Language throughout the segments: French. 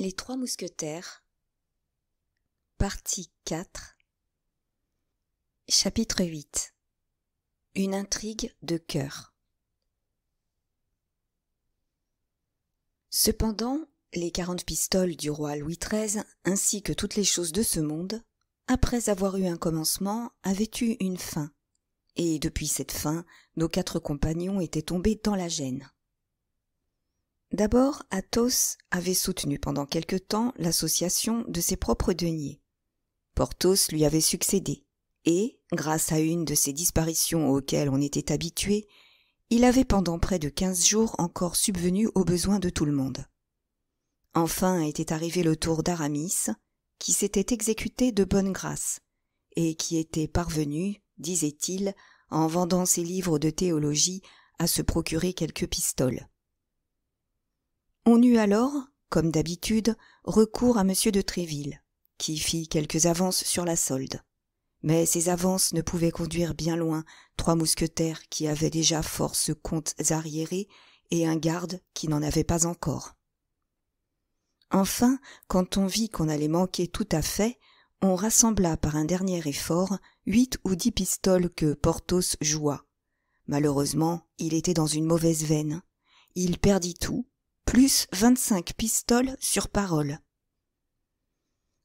Les Trois Mousquetaires Partie 4 Chapitre 8 Une intrigue de cœur Cependant, les quarante pistoles du roi Louis XIII, ainsi que toutes les choses de ce monde, après avoir eu un commencement, avaient eu une fin, et depuis cette fin, nos quatre compagnons étaient tombés dans la gêne. D'abord, Athos avait soutenu pendant quelque temps l'association de ses propres deniers. Porthos lui avait succédé, et, grâce à une de ces disparitions auxquelles on était habitué, il avait pendant près de quinze jours encore subvenu aux besoins de tout le monde. Enfin était arrivé le tour d'Aramis, qui s'était exécuté de bonne grâce, et qui était parvenu, disait-il, en vendant ses livres de théologie, à se procurer quelques pistoles on eut alors comme d'habitude recours à m de tréville qui fit quelques avances sur la solde mais ces avances ne pouvaient conduire bien loin trois mousquetaires qui avaient déjà force comptes arriérés et un garde qui n'en avait pas encore enfin quand on vit qu'on allait manquer tout à fait on rassembla par un dernier effort huit ou dix pistoles que porthos joua malheureusement il était dans une mauvaise veine il perdit tout plus vingt-cinq pistoles sur parole.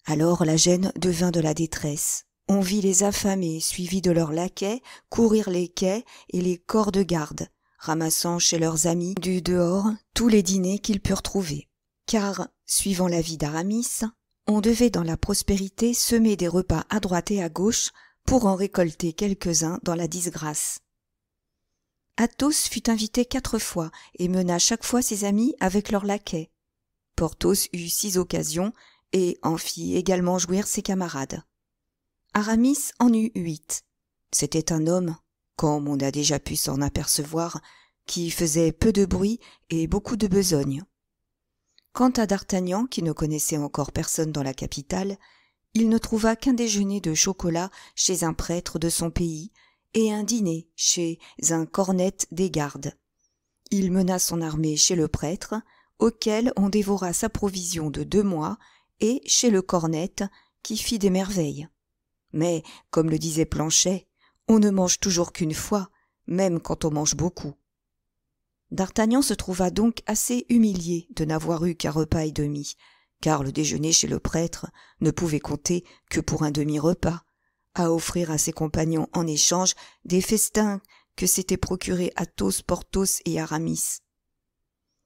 Alors la gêne devint de la détresse. On vit les affamés, suivis de leurs laquais, courir les quais et les corps de garde, ramassant chez leurs amis du dehors tous les dîners qu'ils purent trouver. Car, suivant l'avis d'Aramis, on devait dans la prospérité semer des repas à droite et à gauche pour en récolter quelques-uns dans la disgrâce. Athos fut invité quatre fois et mena chaque fois ses amis avec leurs laquais. Porthos eut six occasions et en fit également jouir ses camarades. Aramis en eut huit. C'était un homme, comme on a déjà pu s'en apercevoir, qui faisait peu de bruit et beaucoup de besogne. Quant à D'Artagnan, qui ne connaissait encore personne dans la capitale, il ne trouva qu'un déjeuner de chocolat chez un prêtre de son pays et un dîner chez un cornet des gardes. Il mena son armée chez le prêtre, auquel on dévora sa provision de deux mois, et chez le cornet, qui fit des merveilles. Mais, comme le disait Planchet, on ne mange toujours qu'une fois, même quand on mange beaucoup. D'Artagnan se trouva donc assez humilié de n'avoir eu qu'un repas et demi, car le déjeuner chez le prêtre ne pouvait compter que pour un demi-repas, à offrir à ses compagnons en échange des festins que s'étaient procurés Athos, Porthos et Aramis.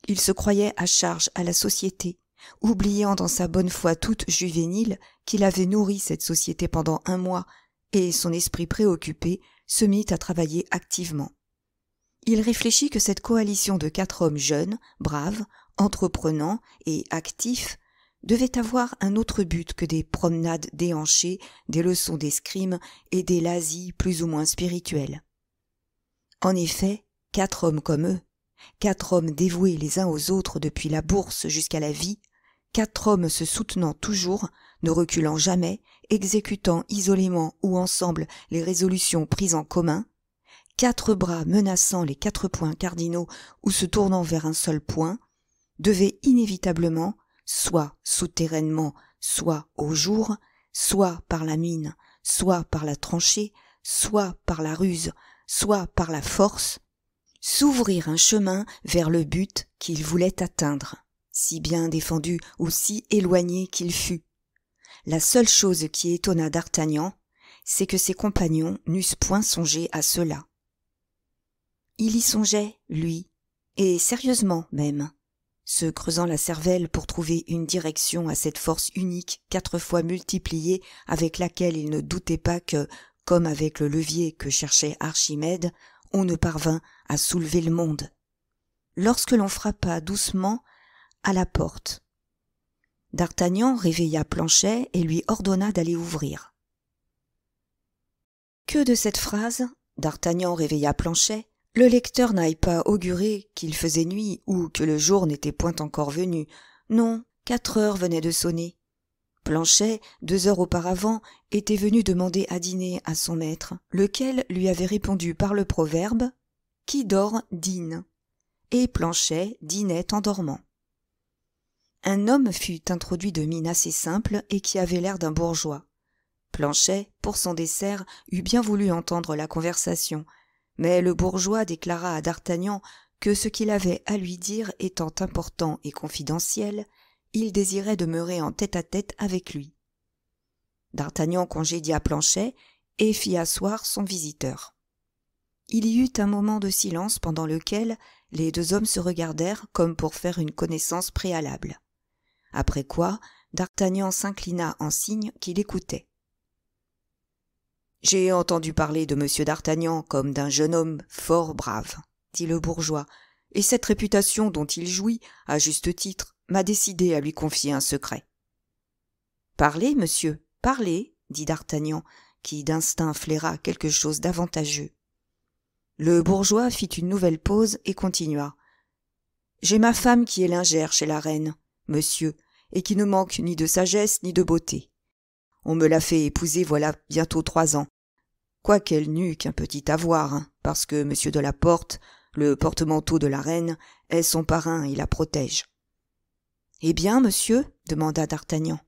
Il se croyait à charge à la société, oubliant dans sa bonne foi toute juvénile qu'il avait nourri cette société pendant un mois, et son esprit préoccupé se mit à travailler activement. Il réfléchit que cette coalition de quatre hommes jeunes, braves, entreprenants et actifs devait avoir un autre but que des promenades déhanchées, des leçons d'escrime et des lazis plus ou moins spirituels. En effet, quatre hommes comme eux, quatre hommes dévoués les uns aux autres depuis la bourse jusqu'à la vie, quatre hommes se soutenant toujours, ne reculant jamais, exécutant isolément ou ensemble les résolutions prises en commun, quatre bras menaçant les quatre points cardinaux ou se tournant vers un seul point, devaient inévitablement soit souterrainement, soit au jour, soit par la mine, soit par la tranchée, soit par la ruse, soit par la force, s'ouvrir un chemin vers le but qu'il voulait atteindre, si bien défendu ou si éloigné qu'il fût. La seule chose qui étonna d'Artagnan, c'est que ses compagnons n'eussent point songé à cela. Il y songeait, lui, et sérieusement même se creusant la cervelle pour trouver une direction à cette force unique quatre fois multipliée avec laquelle il ne doutait pas que, comme avec le levier que cherchait Archimède, on ne parvint à soulever le monde. Lorsque l'on frappa doucement à la porte, D'Artagnan réveilla Planchet et lui ordonna d'aller ouvrir. Que de cette phrase, D'Artagnan réveilla Planchet, le lecteur n'aille pas augurer qu'il faisait nuit ou que le jour n'était point encore venu. Non, quatre heures venaient de sonner. Planchet, deux heures auparavant, était venu demander à dîner à son maître, lequel lui avait répondu par le proverbe Qui dort dîne. Et Planchet dînait en dormant. Un homme fut introduit de mine assez simple et qui avait l'air d'un bourgeois. Planchet, pour son dessert, eût bien voulu entendre la conversation, mais le bourgeois déclara à d'artagnan que ce qu'il avait à lui dire étant important et confidentiel il désirait demeurer en tête-à-tête avec lui d'artagnan congédia planchet et fit asseoir son visiteur il y eut un moment de silence pendant lequel les deux hommes se regardèrent comme pour faire une connaissance préalable après quoi d'artagnan s'inclina en signe qu'il écoutait j'ai entendu parler de monsieur d'Artagnan comme d'un jeune homme fort brave, dit le bourgeois, et cette réputation dont il jouit, à juste titre, m'a décidé à lui confier un secret. Parlez, monsieur, parlez, dit d'Artagnan, qui d'instinct flaira quelque chose d'avantageux. Le bourgeois fit une nouvelle pause et continua. J'ai ma femme qui est lingère chez la reine, monsieur, et qui ne manque ni de sagesse ni de beauté. On me l'a fait épouser voilà bientôt trois ans. Quoiqu'elle n'eût qu'un petit avoir, hein, parce que monsieur de la Porte, le porte-manteau de la reine, est son parrain et la protège. Eh bien, monsieur demanda D'Artagnan.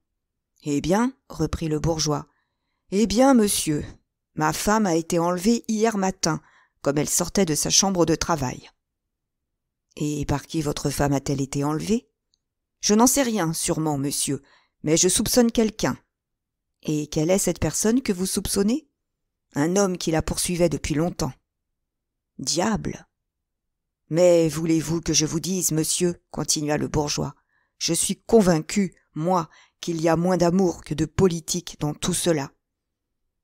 Eh bien, reprit le bourgeois. Eh bien, monsieur, ma femme a été enlevée hier matin, comme elle sortait de sa chambre de travail. Et par qui votre femme a-t-elle été enlevée Je n'en sais rien, sûrement, monsieur, mais je soupçonne quelqu'un, et quelle est cette personne que vous soupçonnez Un homme qui la poursuivait depuis longtemps. Diable. Mais voulez-vous que je vous dise, monsieur, continua le bourgeois, je suis convaincu, moi, qu'il y a moins d'amour que de politique dans tout cela.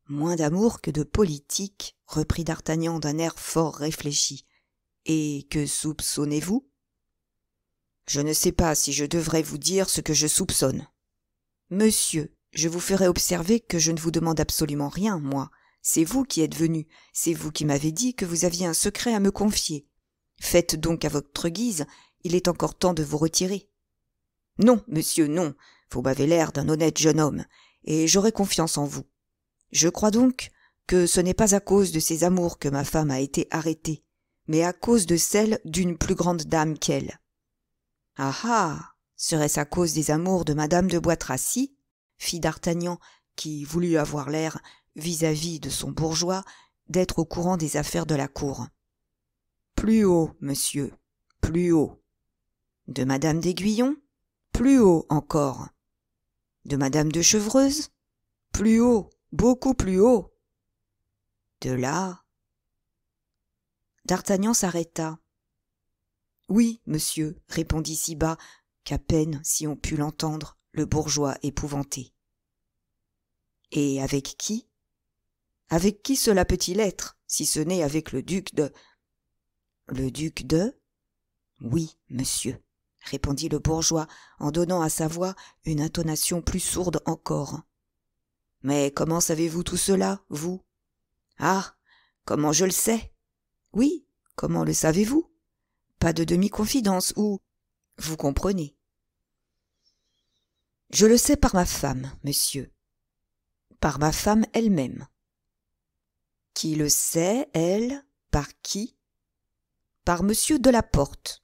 Moins d'amour que de politique, reprit d'Artagnan d'un air fort réfléchi. Et que soupçonnez-vous Je ne sais pas si je devrais vous dire ce que je soupçonne. Monsieur, je vous ferai observer que je ne vous demande absolument rien moi c'est vous qui êtes venu c'est vous qui m'avez dit que vous aviez un secret à me confier faites donc à votre guise il est encore temps de vous retirer non monsieur non vous m'avez l'air d'un honnête jeune homme et j'aurai confiance en vous je crois donc que ce n'est pas à cause de ces amours que ma femme a été arrêtée mais à cause de celle d'une plus grande dame qu'elle ah ah serait-ce à cause des amours de madame de bois fit d'artagnan qui voulut avoir l'air vis-à-vis de son bourgeois d'être au courant des affaires de la cour plus haut monsieur plus haut de madame d'aiguillon plus haut encore de madame de chevreuse plus haut beaucoup plus haut de là d'artagnan s'arrêta oui monsieur répondit si bas qu'à peine si on put l'entendre le bourgeois épouvanté. Et avec qui Avec qui cela peut-il être, si ce n'est avec le duc de... Le duc de... Oui, monsieur, répondit le bourgeois en donnant à sa voix une intonation plus sourde encore. Mais comment savez-vous tout cela, vous Ah Comment je le sais Oui, comment le savez-vous Pas de demi-confidence ou... Vous comprenez. Je le sais par ma femme, monsieur. Par ma femme elle-même. Qui le sait, elle Par qui Par monsieur de la Porte.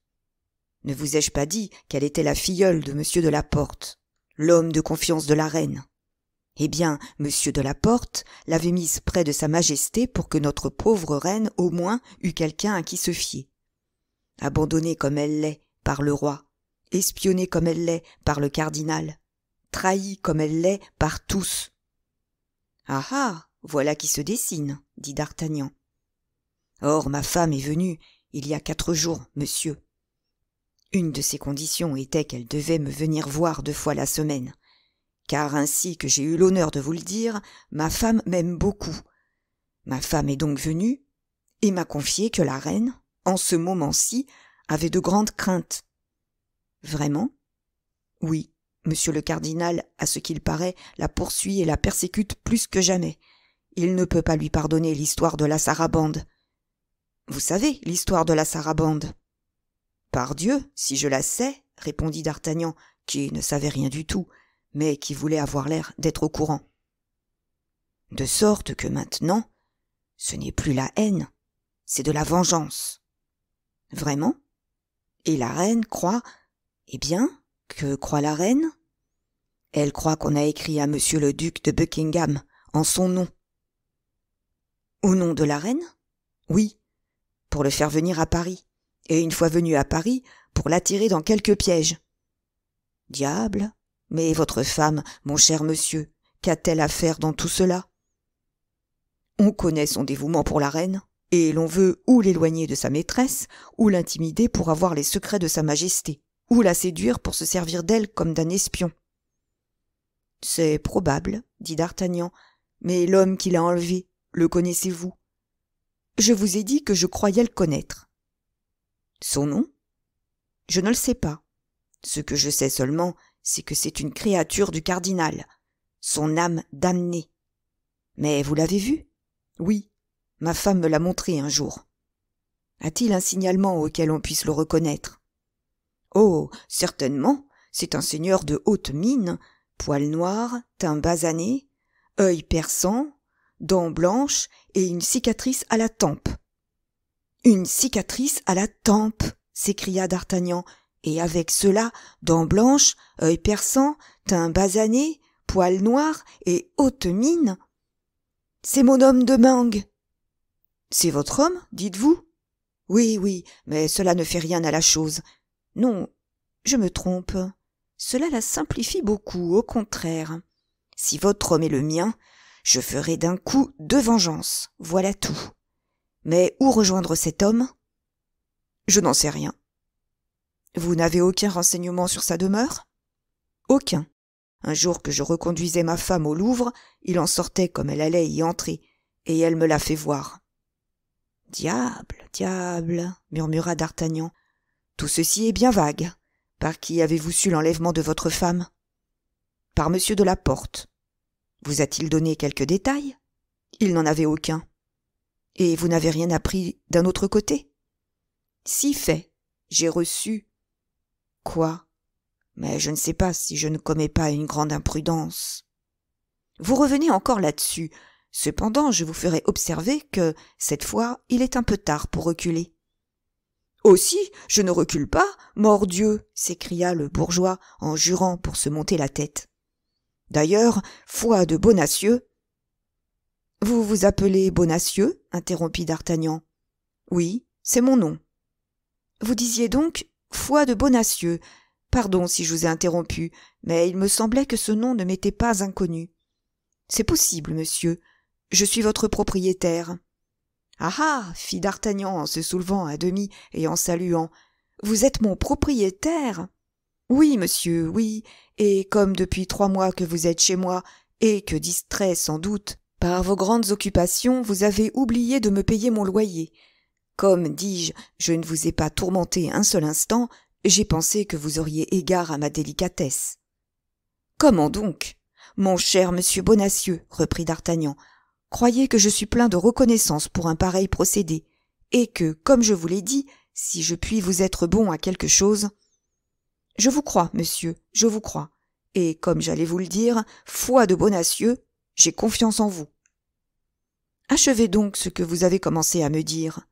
Ne vous ai-je pas dit qu'elle était la filleule de monsieur de la Porte, l'homme de confiance de la reine Eh bien, monsieur de la Porte l'avait mise près de sa majesté pour que notre pauvre reine au moins eût quelqu'un à qui se fier. Abandonnée comme elle l'est par le roi, espionnée comme elle l'est par le cardinal, trahie comme elle l'est par tous ah ah voilà qui se dessine dit d'artagnan or ma femme est venue il y a quatre jours monsieur une de ses conditions était qu'elle devait me venir voir deux fois la semaine car ainsi que j'ai eu l'honneur de vous le dire ma femme m'aime beaucoup ma femme est donc venue et m'a confié que la reine en ce moment-ci avait de grandes craintes vraiment oui Monsieur le cardinal, à ce qu'il paraît, la poursuit et la persécute plus que jamais. Il ne peut pas lui pardonner l'histoire de la sarabande. Vous savez l'histoire de la sarabande Pardieu, si je la sais, répondit D'Artagnan, qui ne savait rien du tout, mais qui voulait avoir l'air d'être au courant. De sorte que maintenant, ce n'est plus la haine, c'est de la vengeance. Vraiment Et la reine croit Eh bien, que croit la reine Elle croit qu'on a écrit à monsieur le duc de Buckingham en son nom. Au nom de la reine Oui, pour le faire venir à Paris, et une fois venu à Paris, pour l'attirer dans quelque piège. Diable Mais votre femme, mon cher monsieur, qu'a-t-elle à faire dans tout cela On connaît son dévouement pour la reine, et l'on veut ou l'éloigner de sa maîtresse, ou l'intimider pour avoir les secrets de sa majesté ou la séduire pour se servir d'elle comme d'un espion. C'est probable, dit d'Artagnan, mais l'homme qui l'a enlevé, le connaissez-vous Je vous ai dit que je croyais le connaître. Son nom Je ne le sais pas. Ce que je sais seulement, c'est que c'est une créature du cardinal, son âme damnée. Mais vous l'avez vu Oui, ma femme me l'a montré un jour. A-t-il un signalement auquel on puisse le reconnaître Oh. Certainement. C'est un seigneur de haute mine, poil noir, teint basané, œil perçant, dents blanches et une cicatrice à la tempe. Une cicatrice à la tempe. s'écria d'Artagnan, et avec cela, dents blanches, œil perçant, teint basané, poil noir et haute mine. C'est mon homme de Mangue. C'est votre homme, dites-vous? Oui, oui, mais cela ne fait rien à la chose non je me trompe cela la simplifie beaucoup au contraire si votre homme est le mien je ferai d'un coup deux vengeances voilà tout mais où rejoindre cet homme je n'en sais rien vous n'avez aucun renseignement sur sa demeure aucun un jour que je reconduisais ma femme au louvre il en sortait comme elle allait y entrer et elle me l'a fait voir diable diable murmura d'artagnan tout ceci est bien vague. Par qui avez-vous su l'enlèvement de votre femme Par monsieur de la Porte. Vous a-t-il donné quelques détails Il n'en avait aucun. Et vous n'avez rien appris d'un autre côté Si fait, j'ai reçu. Quoi Mais je ne sais pas si je ne commets pas une grande imprudence. Vous revenez encore là-dessus. Cependant, je vous ferai observer que, cette fois, il est un peu tard pour reculer. Aussi, je ne recule pas, mordieu s'écria le bourgeois en jurant pour se monter la tête. D'ailleurs, foi de Bonacieux. Vous vous appelez Bonacieux interrompit D'Artagnan. Oui, c'est mon nom. Vous disiez donc foi de Bonacieux. Pardon si je vous ai interrompu, mais il me semblait que ce nom ne m'était pas inconnu. C'est possible, monsieur. Je suis votre propriétaire. Ah, ah fit d'artagnan en se soulevant à demi et en saluant vous êtes mon propriétaire oui monsieur oui et comme depuis trois mois que vous êtes chez moi et que distrait sans doute par vos grandes occupations vous avez oublié de me payer mon loyer comme dis-je je ne vous ai pas tourmenté un seul instant j'ai pensé que vous auriez égard à ma délicatesse comment donc mon cher monsieur bonacieux reprit d'artagnan Croyez que je suis plein de reconnaissance pour un pareil procédé, et que, comme je vous l'ai dit, si je puis vous être bon à quelque chose. Je vous crois, monsieur, je vous crois, et comme j'allais vous le dire, foi de Bonacieux, j'ai confiance en vous. Achevez donc ce que vous avez commencé à me dire.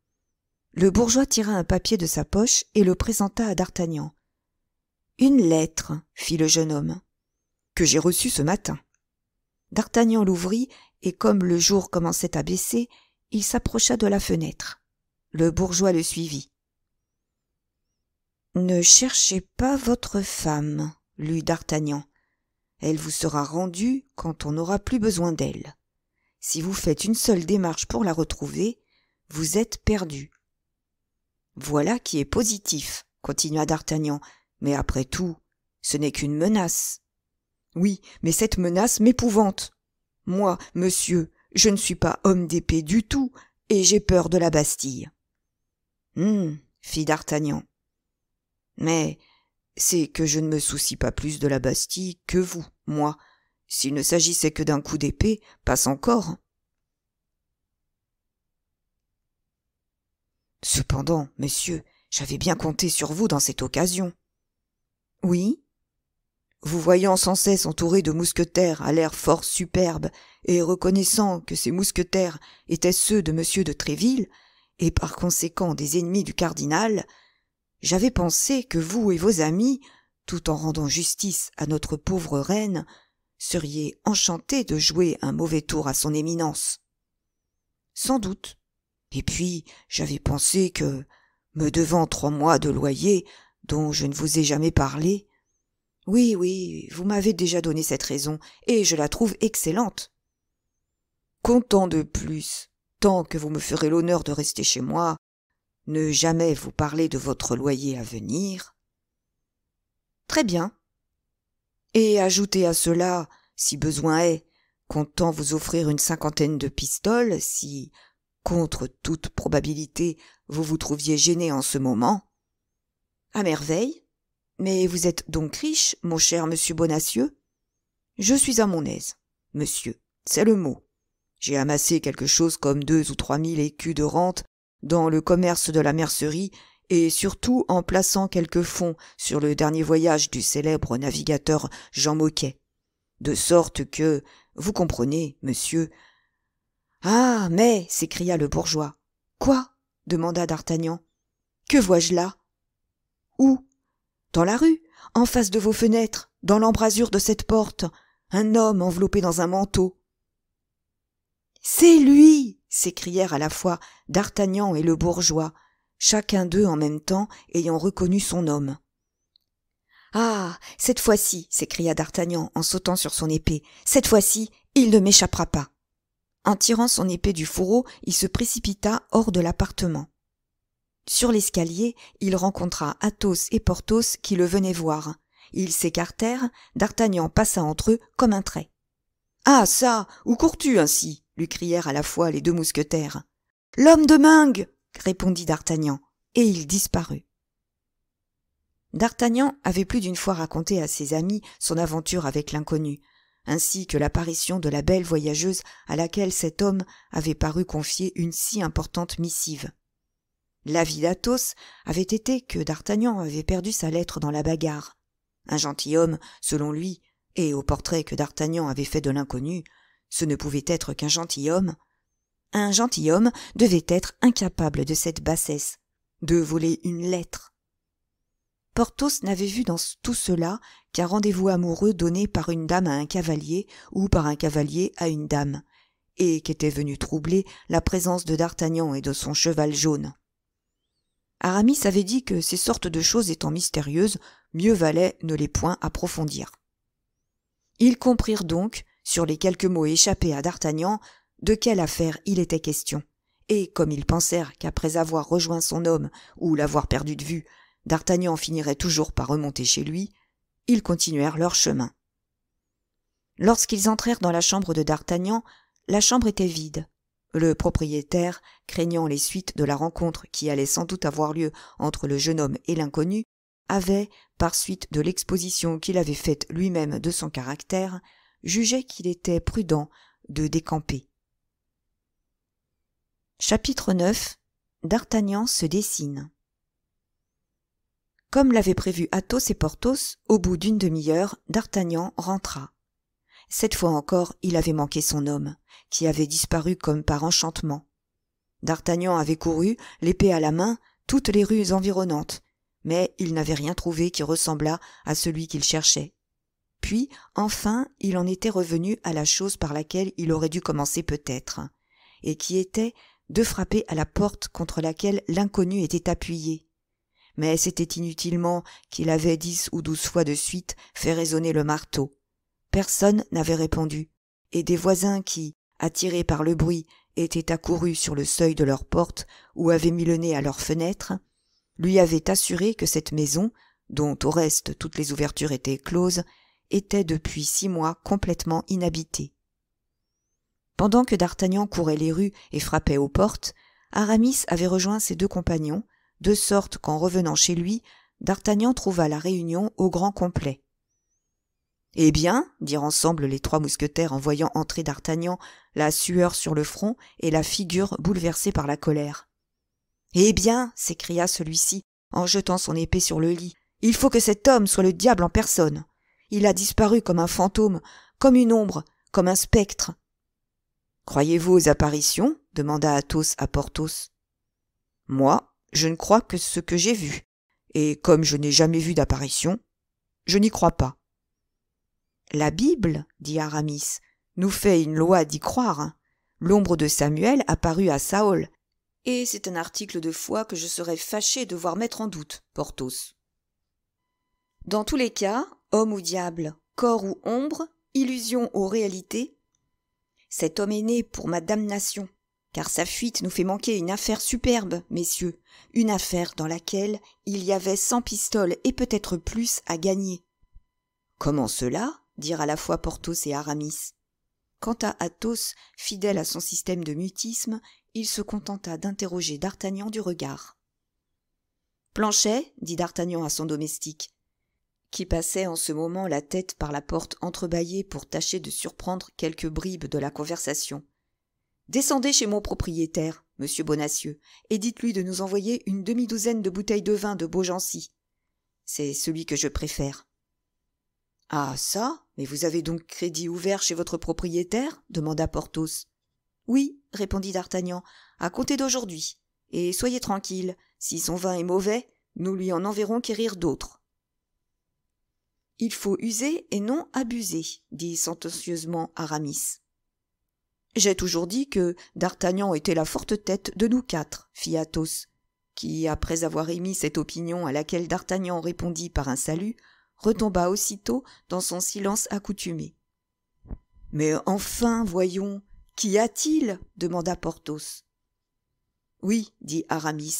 Le bourgeois tira un papier de sa poche et le présenta à D'Artagnan. Une lettre, fit le jeune homme, que j'ai reçue ce matin. D'Artagnan l'ouvrit, et comme le jour commençait à baisser, il s'approcha de la fenêtre. Le bourgeois le suivit. Ne cherchez pas votre femme, lut D'Artagnan. Elle vous sera rendue quand on n'aura plus besoin d'elle. Si vous faites une seule démarche pour la retrouver, vous êtes perdu. Voilà qui est positif, continua D'Artagnan, mais après tout, ce n'est qu'une menace. Oui, mais cette menace m'épouvante. Moi, monsieur, je ne suis pas homme d'épée du tout, et j'ai peur de la Bastille. Hum, fit d'Artagnan. Mais c'est que je ne me soucie pas plus de la Bastille que vous, moi. S'il ne s'agissait que d'un coup d'épée, passe encore. Cependant, monsieur, j'avais bien compté sur vous dans cette occasion. Oui, vous voyant sans cesse entouré de mousquetaires à l'air fort superbe, et reconnaissant que ces mousquetaires étaient ceux de monsieur de Tréville, et par conséquent des ennemis du cardinal, j'avais pensé que vous et vos amis, tout en rendant justice à notre pauvre reine, seriez enchantés de jouer un mauvais tour à son éminence. Sans doute. Et puis, j'avais pensé que, me devant trois mois de loyer, dont je ne vous ai jamais parlé, oui, oui, vous m'avez déjà donné cette raison, et je la trouve excellente. Content de plus, tant que vous me ferez l'honneur de rester chez moi, ne jamais vous parler de votre loyer à venir. Très bien. Et ajoutez à cela, si besoin est, comptant vous offrir une cinquantaine de pistoles, si, contre toute probabilité, vous vous trouviez gêné en ce moment. À merveille, mais vous êtes donc riche, mon cher monsieur Bonacieux Je suis à mon aise, monsieur, c'est le mot. J'ai amassé quelque chose comme deux ou trois mille écus de rente dans le commerce de la mercerie et surtout en plaçant quelques fonds sur le dernier voyage du célèbre navigateur Jean Moquet. De sorte que, vous comprenez, monsieur. Ah, mais, s'écria le bourgeois. Quoi? demanda d'Artagnan. Que vois-je là? Où? dans la rue en face de vos fenêtres dans l'embrasure de cette porte un homme enveloppé dans un manteau c'est lui s'écrièrent à la fois d'artagnan et le bourgeois chacun d'eux en même temps ayant reconnu son homme ah cette fois-ci s'écria d'artagnan en sautant sur son épée cette fois-ci il ne m'échappera pas en tirant son épée du fourreau il se précipita hors de l'appartement sur l'escalier, il rencontra Athos et Porthos qui le venaient voir. Ils s'écartèrent, D'Artagnan passa entre eux comme un trait. Ah ça Où cours-tu ainsi lui crièrent à la fois les deux mousquetaires. L'homme de Mingue répondit D'Artagnan, et il disparut. D'Artagnan avait plus d'une fois raconté à ses amis son aventure avec l'inconnu, ainsi que l'apparition de la belle voyageuse à laquelle cet homme avait paru confier une si importante missive. L'avis d'Athos avait été que D'Artagnan avait perdu sa lettre dans la bagarre. Un gentilhomme, selon lui, et au portrait que D'Artagnan avait fait de l'inconnu, ce ne pouvait être qu'un gentilhomme. Un gentilhomme devait être incapable de cette bassesse, de voler une lettre. Porthos n'avait vu dans tout cela qu'un rendez-vous amoureux donné par une dame à un cavalier ou par un cavalier à une dame, et qu'était venu troubler la présence de D'Artagnan et de son cheval jaune. Aramis avait dit que ces sortes de choses étant mystérieuses, mieux valait ne les point approfondir. Ils comprirent donc, sur les quelques mots échappés à D'Artagnan, de quelle affaire il était question. Et comme ils pensèrent qu'après avoir rejoint son homme ou l'avoir perdu de vue, D'Artagnan finirait toujours par remonter chez lui, ils continuèrent leur chemin. Lorsqu'ils entrèrent dans la chambre de D'Artagnan, la chambre était vide. Le propriétaire, craignant les suites de la rencontre qui allait sans doute avoir lieu entre le jeune homme et l'inconnu, avait, par suite de l'exposition qu'il avait faite lui-même de son caractère, jugé qu'il était prudent de décamper. Chapitre 9 D'Artagnan se dessine. Comme l'avaient prévu Athos et Porthos, au bout d'une demi-heure, D'Artagnan rentra. Cette fois encore, il avait manqué son homme, qui avait disparu comme par enchantement. D'Artagnan avait couru, l'épée à la main, toutes les rues environnantes, mais il n'avait rien trouvé qui ressemblât à celui qu'il cherchait. Puis, enfin, il en était revenu à la chose par laquelle il aurait dû commencer peut-être, et qui était de frapper à la porte contre laquelle l'inconnu était appuyé. Mais c'était inutilement qu'il avait dix ou douze fois de suite fait résonner le marteau personne n'avait répondu et des voisins qui attirés par le bruit étaient accourus sur le seuil de leur porte ou avaient mis le nez à leurs fenêtres lui avaient assuré que cette maison dont au reste toutes les ouvertures étaient closes était depuis six mois complètement inhabitée pendant que d'artagnan courait les rues et frappait aux portes aramis avait rejoint ses deux compagnons de sorte qu'en revenant chez lui d'artagnan trouva la réunion au grand complet eh bien, dirent ensemble les trois mousquetaires en voyant entrer d'Artagnan, la sueur sur le front et la figure bouleversée par la colère. Eh bien, s'écria celui-ci en jetant son épée sur le lit, il faut que cet homme soit le diable en personne. Il a disparu comme un fantôme, comme une ombre, comme un spectre. Croyez-vous aux apparitions demanda Athos à Porthos. Moi, je ne crois que ce que j'ai vu, et comme je n'ai jamais vu d'apparition, je n'y crois pas la bible dit aramis nous fait une loi d'y croire l'ombre de samuel apparut à saül et c'est un article de foi que je serais fâché de voir mettre en doute porthos dans tous les cas homme ou diable corps ou ombre illusion ou réalité cet homme est né pour ma damnation car sa fuite nous fait manquer une affaire superbe messieurs une affaire dans laquelle il y avait cent pistoles et peut-être plus à gagner comment cela dirent à la fois Porthos et Aramis. Quant à Athos, fidèle à son système de mutisme, il se contenta d'interroger D'Artagnan du regard. Planchet, dit D'Artagnan à son domestique, qui passait en ce moment la tête par la porte entrebâillée pour tâcher de surprendre quelques bribes de la conversation. Descendez chez mon propriétaire, monsieur Bonacieux, et dites-lui de nous envoyer une demi-douzaine de bouteilles de vin de Beaugency. C'est celui que je préfère ah ça mais vous avez donc crédit ouvert chez votre propriétaire demanda porthos oui répondit d'artagnan à compter d'aujourd'hui et soyez tranquille si son vin est mauvais nous lui en enverrons quérir d'autres. »« il faut user et non abuser dit sentencieusement aramis j'ai toujours dit que d'artagnan était la forte tête de nous quatre fit athos qui après avoir émis cette opinion à laquelle d'artagnan répondit par un salut retomba aussitôt dans son silence accoutumé mais enfin voyons qu'y a-t-il demanda porthos oui dit aramis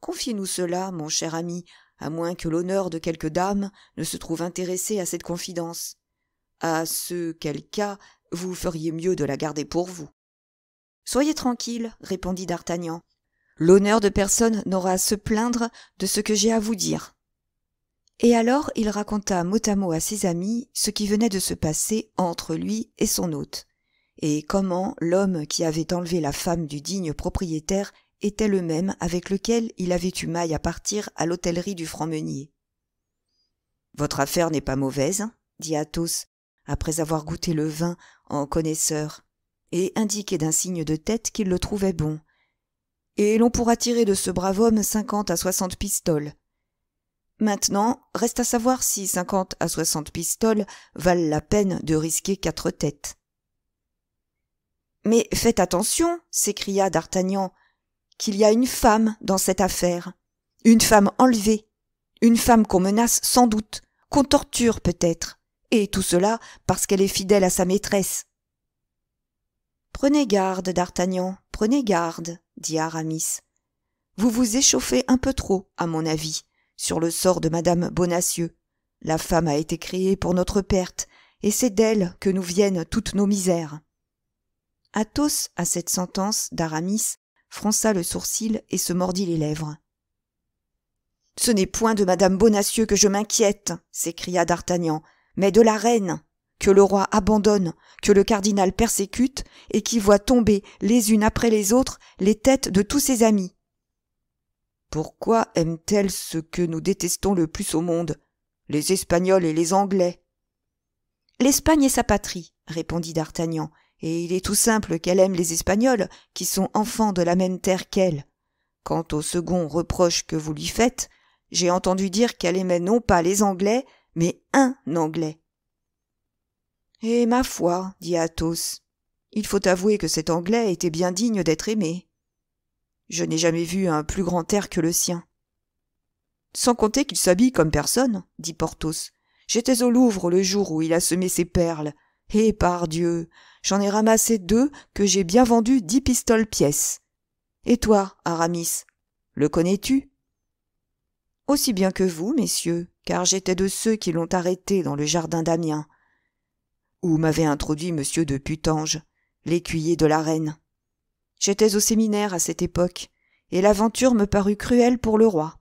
confiez-nous cela mon cher ami à moins que l'honneur de quelque dame ne se trouve intéressé à cette confidence à ce quel cas vous feriez mieux de la garder pour vous soyez tranquille répondit d'artagnan l'honneur de personne n'aura à se plaindre de ce que j'ai à vous dire et alors il raconta mot à mot à ses amis ce qui venait de se passer entre lui et son hôte, et comment l'homme qui avait enlevé la femme du digne propriétaire était le même avec lequel il avait eu maille à partir à l'hôtellerie du franc-meunier. Votre affaire n'est pas mauvaise, hein, dit Athos, après avoir goûté le vin en connaisseur, et indiqué d'un signe de tête qu'il le trouvait bon. Et l'on pourra tirer de ce brave homme cinquante à soixante pistoles, Maintenant, reste à savoir si cinquante à soixante pistoles valent la peine de risquer quatre têtes. Mais faites attention, s'écria D'Artagnan, qu'il y a une femme dans cette affaire, une femme enlevée, une femme qu'on menace sans doute, qu'on torture peut-être, et tout cela parce qu'elle est fidèle à sa maîtresse. Prenez garde, D'Artagnan, prenez garde, dit Aramis. Vous vous échauffez un peu trop, à mon avis sur le sort de madame bonacieux la femme a été créée pour notre perte et c'est d'elle que nous viennent toutes nos misères athos à cette sentence d'aramis fronça le sourcil et se mordit les lèvres ce n'est point de madame bonacieux que je m'inquiète s'écria d'artagnan mais de la reine que le roi abandonne, que le cardinal persécute, et qui voit tomber les unes après les autres les têtes de tous ses amis pourquoi aime-t-elle ce que nous détestons le plus au monde les espagnols et les anglais l'espagne est sa patrie répondit d'artagnan et il est tout simple qu'elle aime les espagnols qui sont enfants de la même terre qu'elle quant au second reproche que vous lui faites j'ai entendu dire qu'elle aimait non pas les anglais mais un anglais eh ma foi dit athos il faut avouer que cet anglais était bien digne d'être aimé je n'ai jamais vu un plus grand air que le sien. Sans compter qu'il s'habille comme personne, dit Porthos. J'étais au Louvre le jour où il a semé ses perles. Et eh, Dieu j'en ai ramassé deux que j'ai bien vendu dix pistoles pièces Et toi, Aramis, le connais-tu Aussi bien que vous, messieurs, car j'étais de ceux qui l'ont arrêté dans le jardin d'Amiens, où m'avait introduit monsieur de Putange, l'écuyer de la reine. J'étais au séminaire à cette époque, et l'aventure me parut cruelle pour le roi.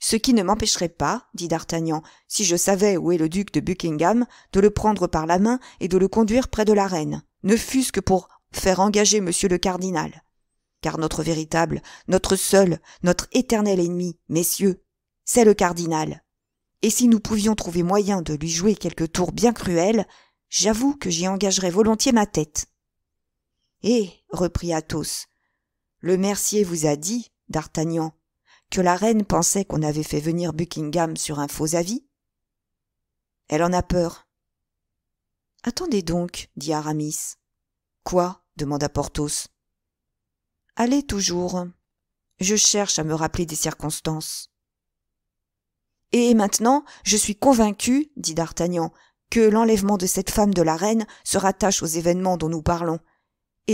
Ce qui ne m'empêcherait pas, dit d'Artagnan, si je savais où est le duc de Buckingham, de le prendre par la main et de le conduire près de la reine, ne fût-ce que pour faire engager monsieur le cardinal. Car notre véritable, notre seul, notre éternel ennemi, messieurs, c'est le cardinal. Et si nous pouvions trouver moyen de lui jouer quelques tours bien cruels, j'avoue que j'y engagerais volontiers ma tête. Eh reprit Athos, le mercier vous a dit, d'Artagnan, que la reine pensait qu'on avait fait venir Buckingham sur un faux avis Elle en a peur. Attendez donc, dit Aramis. Quoi demanda Porthos. Allez toujours. Je cherche à me rappeler des circonstances. Et maintenant, je suis convaincu, dit d'Artagnan, que l'enlèvement de cette femme de la reine se rattache aux événements dont nous parlons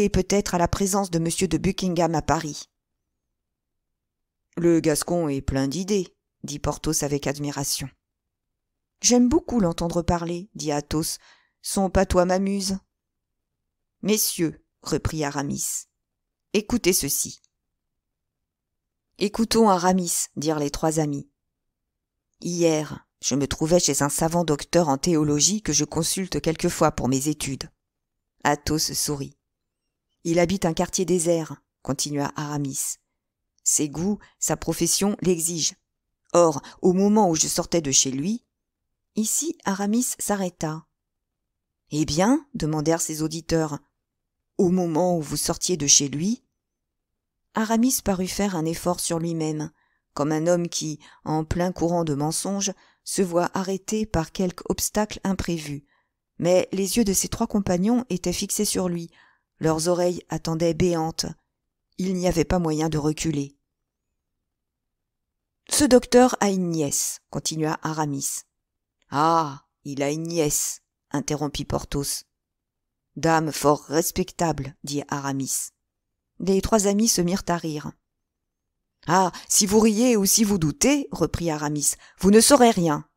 et peut-être à la présence de m de buckingham à paris le gascon est plein d'idées dit porthos avec admiration j'aime beaucoup l'entendre parler dit athos son patois m'amuse messieurs reprit aramis écoutez ceci écoutons aramis dirent les trois amis hier je me trouvais chez un savant docteur en théologie que je consulte quelquefois pour mes études athos sourit il habite un quartier désert, continua Aramis. Ses goûts, sa profession l'exigent. Or, au moment où je sortais de chez lui. Ici, Aramis s'arrêta. Eh bien, demandèrent ses auditeurs, au moment où vous sortiez de chez lui. Aramis parut faire un effort sur lui-même, comme un homme qui, en plein courant de mensonges, se voit arrêté par quelque obstacle imprévu. Mais les yeux de ses trois compagnons étaient fixés sur lui, leurs oreilles attendaient béantes. Il n'y avait pas moyen de reculer. Ce docteur a une nièce, continua Aramis. Ah. Il a une nièce, interrompit Porthos. Dame fort respectable, dit Aramis. Les trois amis se mirent à rire. Ah. Si vous riez ou si vous doutez, reprit Aramis, vous ne saurez rien.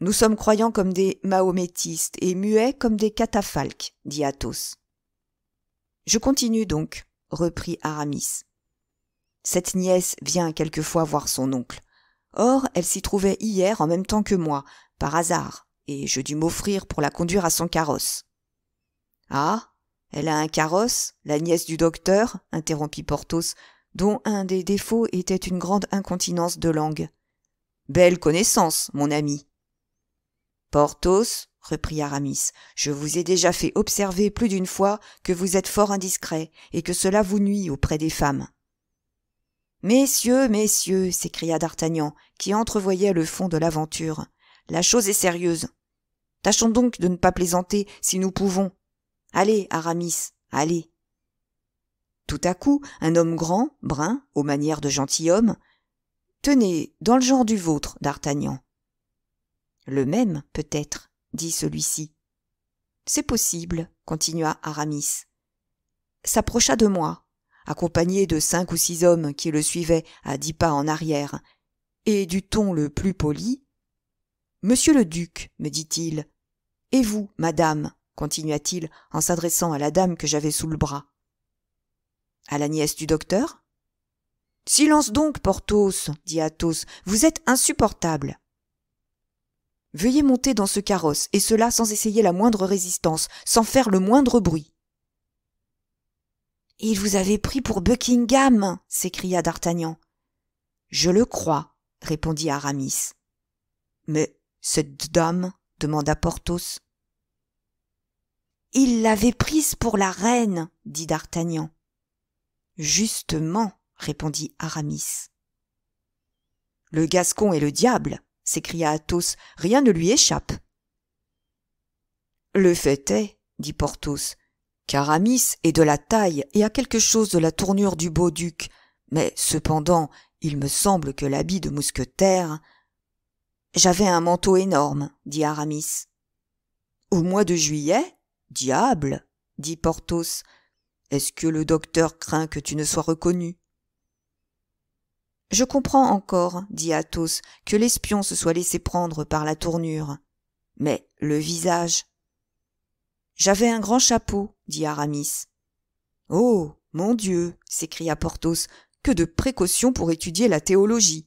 Nous sommes croyants comme des mahométistes et muets comme des catafalques, dit Athos. Je continue donc, reprit Aramis. Cette nièce vient quelquefois voir son oncle. Or, elle s'y trouvait hier en même temps que moi, par hasard, et je dus m'offrir pour la conduire à son carrosse. Ah. Elle a un carrosse, la nièce du docteur, interrompit Porthos, dont un des défauts était une grande incontinence de langue. Belle connaissance, mon ami. Porthos, reprit Aramis, je vous ai déjà fait observer plus d'une fois que vous êtes fort indiscret et que cela vous nuit auprès des femmes. Messieurs, messieurs, s'écria D'Artagnan, qui entrevoyait le fond de l'aventure, la chose est sérieuse. Tâchons donc de ne pas plaisanter si nous pouvons. Allez, Aramis, allez. Tout à coup, un homme grand, brun, aux manières de gentilhomme. Tenez, dans le genre du vôtre, D'Artagnan. Le même, peut-être dit celui-ci. C'est possible, continua Aramis. S'approcha de moi, accompagné de cinq ou six hommes qui le suivaient à dix pas en arrière, et du ton le plus poli. Monsieur le duc, me dit-il, et vous, madame, continua-t-il en s'adressant à la dame que j'avais sous le bras. À la nièce du docteur Silence donc, Porthos, dit Athos, vous êtes insupportable. Veuillez monter dans ce carrosse, et cela sans essayer la moindre résistance, sans faire le moindre bruit. Il vous avait pris pour Buckingham, s'écria d'Artagnan. Je le crois, répondit Aramis. Mais cette dame demanda Porthos. Il l'avait prise pour la reine, dit d'Artagnan. Justement, répondit Aramis. Le Gascon est le diable, s'écria Athos, rien ne lui échappe. Le fait est, dit Porthos, qu'Aramis est de la taille et a quelque chose de la tournure du beau duc, mais cependant il me semble que l'habit de mousquetaire. J'avais un manteau énorme, dit Aramis. Au mois de juillet? Diable, dit Porthos. Est-ce que le docteur craint que tu ne sois reconnu je comprends encore, dit Athos, que l'espion se soit laissé prendre par la tournure. Mais le visage. J'avais un grand chapeau, dit Aramis. Oh. Mon Dieu. s'écria Porthos, que de précautions pour étudier la théologie.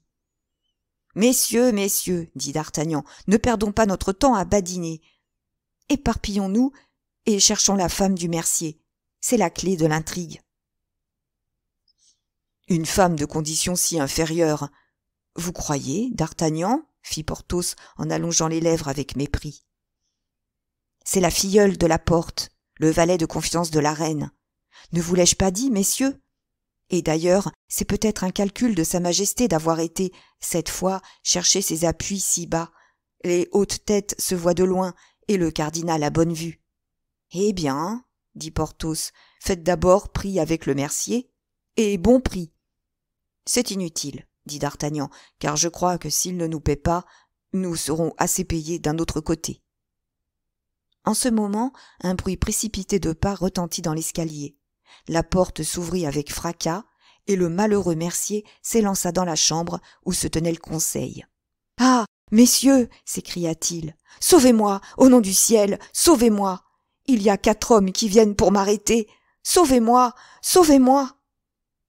Messieurs, messieurs, dit d'Artagnan, ne perdons pas notre temps à badiner. Éparpillons nous et cherchons la femme du mercier. C'est la clé de l'intrigue. Une femme de condition si inférieure. Vous croyez, d'Artagnan fit Porthos en allongeant les lèvres avec mépris. C'est la filleule de la porte, le valet de confiance de la reine. Ne vous l'ai-je pas dit, messieurs Et d'ailleurs, c'est peut-être un calcul de Sa Majesté d'avoir été, cette fois, chercher ses appuis si bas. Les hautes têtes se voient de loin, et le cardinal a bonne vue. Eh bien, dit Porthos, faites d'abord prix avec le mercier, et bon prix, c'est inutile, dit D'Artagnan, car je crois que s'il ne nous paie pas, nous serons assez payés d'un autre côté. En ce moment, un bruit précipité de pas retentit dans l'escalier. La porte s'ouvrit avec fracas, et le malheureux Mercier s'élança dans la chambre où se tenait le conseil. Ah. Messieurs. s'écria t-il, sauvez moi. Au nom du ciel. Sauvez moi. Il y a quatre hommes qui viennent pour m'arrêter. Sauvez moi. Sauvez moi.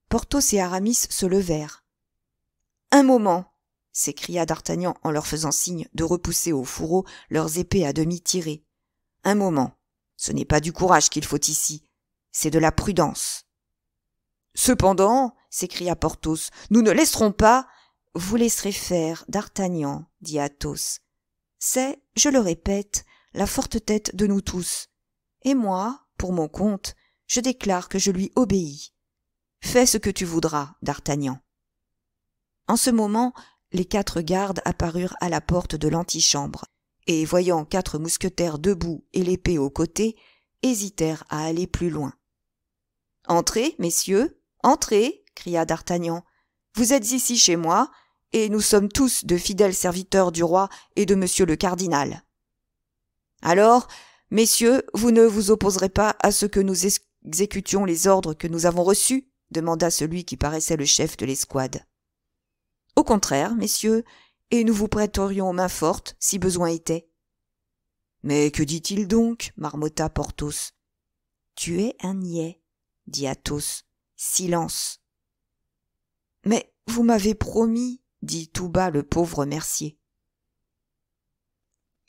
Porthos et Aramis se levèrent. Un moment s'écria d'Artagnan en leur faisant signe de repousser au fourreau leurs épées à demi tirées. Un moment. Ce n'est pas du courage qu'il faut ici, c'est de la prudence. Cependant, s'écria Porthos, nous ne laisserons pas. Vous laisserez faire, d'Artagnan, dit Athos. C'est, je le répète, la forte tête de nous tous. Et moi, pour mon compte, je déclare que je lui obéis. Fais ce que tu voudras, d'Artagnan. En ce moment, les quatre gardes apparurent à la porte de l'antichambre, et voyant quatre mousquetaires debout et l'épée au côté, hésitèrent à aller plus loin. Entrez, messieurs, entrez, cria d'Artagnan. Vous êtes ici chez moi, et nous sommes tous de fidèles serviteurs du roi et de monsieur le cardinal. Alors, messieurs, vous ne vous opposerez pas à ce que nous exécutions les ordres que nous avons reçus? demanda celui qui paraissait le chef de l'escouade. Au contraire, messieurs, et nous vous prêterions main forte si besoin était. Mais que dit-il donc marmotta Porthos. Tu es un niais, dit Athos. Silence. Mais vous m'avez promis, dit tout bas le pauvre Mercier.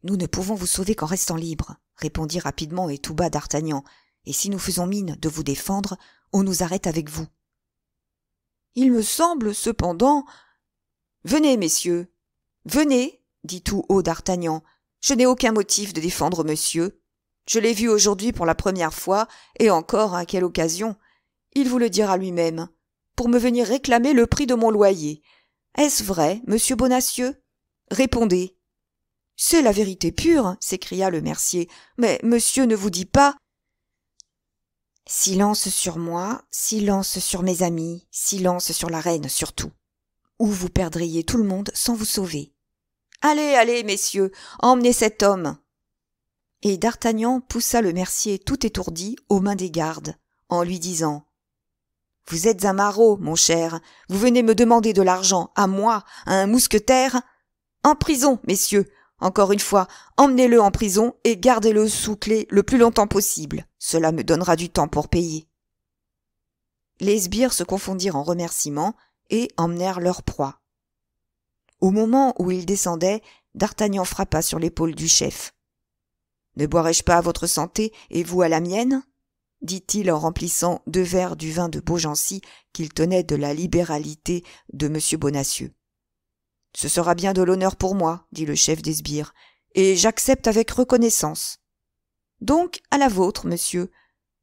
Nous ne pouvons vous sauver qu'en restant libres, répondit rapidement et tout bas d'Artagnan, et si nous faisons mine de vous défendre, on nous arrête avec vous. Il me semble, cependant. Venez, messieurs. Venez, dit tout haut d'Artagnan. Je n'ai aucun motif de défendre monsieur. Je l'ai vu aujourd'hui pour la première fois, et encore à quelle occasion. Il vous le dira lui-même, pour me venir réclamer le prix de mon loyer. Est-ce vrai, monsieur Bonacieux Répondez. C'est la vérité pure, s'écria le mercier. Mais monsieur ne vous dit pas Silence sur moi, silence sur mes amis, silence sur la reine surtout. Ou vous perdriez tout le monde sans vous sauver. Allez, allez, messieurs, emmenez cet homme. Et D'Artagnan poussa le mercier tout étourdi aux mains des gardes, en lui disant Vous êtes un maraud, mon cher, vous venez me demander de l'argent, à moi, à un mousquetaire. En prison, messieurs, encore une fois, emmenez-le en prison et gardez-le sous clé le plus longtemps possible. Cela me donnera du temps pour payer. Les sbires se confondirent en remerciements et emmenèrent leur proie. Au moment où ils descendaient, D'Artagnan frappa sur l'épaule du chef. Ne boirai-je pas à votre santé et vous à la mienne dit-il en remplissant deux verres du vin de Beaugency qu'il tenait de la libéralité de M. Bonacieux. Ce sera bien de l'honneur pour moi, dit le chef des sbires, et j'accepte avec reconnaissance. Donc, à la vôtre, monsieur.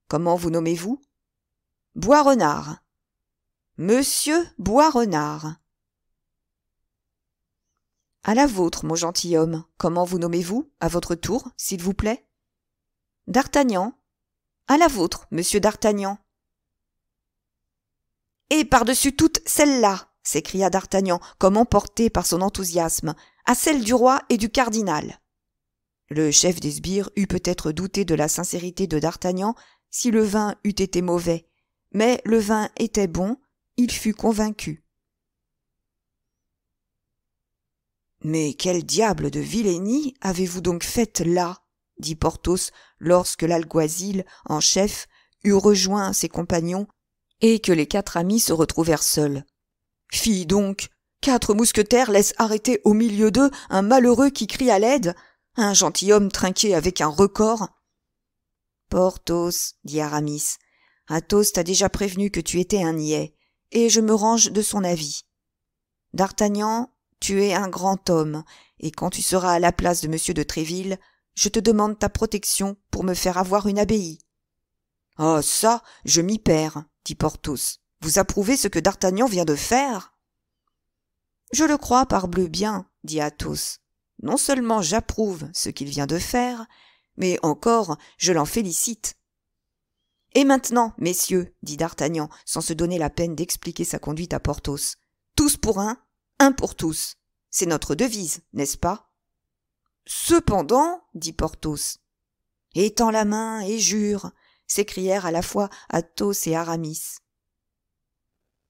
Comment vous nommez-vous Boisrenard. Monsieur Boisrenard. À la vôtre, mon gentilhomme. Comment vous nommez-vous À votre tour, s'il vous plaît. D'Artagnan. À la vôtre, monsieur d'Artagnan. Et par-dessus toutes celles-là, s'écria d'Artagnan, comme emporté par son enthousiasme, à celle du roi et du cardinal. Le chef des sbires eût peut-être douté de la sincérité de D'Artagnan si le vin eût été mauvais, mais le vin était bon, il fut convaincu. Mais quel diable de vilainie avez-vous donc fait là dit Porthos lorsque l'alguazil en chef eut rejoint ses compagnons et que les quatre amis se retrouvèrent seuls. Fille donc, quatre mousquetaires laissent arrêter au milieu d'eux un malheureux qui crie à l'aide, un gentilhomme trinqué avec un record Porthos, dit Aramis, Athos t'a déjà prévenu que tu étais un niais, et je me range de son avis. D'Artagnan, tu es un grand homme, et quand tu seras à la place de monsieur de Tréville, je te demande ta protection pour me faire avoir une abbaye. Ah, oh, ça, je m'y perds, dit Porthos. Vous approuvez ce que D'Artagnan vient de faire? Je le crois, parbleu bien, dit Athos non seulement j'approuve ce qu'il vient de faire, mais encore je l'en félicite. Et maintenant, messieurs, dit D'Artagnan, sans se donner la peine d'expliquer sa conduite à Porthos, tous pour un, un pour tous. C'est notre devise, n'est-ce pas Cependant, dit Porthos, étends la main et jure, s'écrièrent à la fois Athos et Aramis.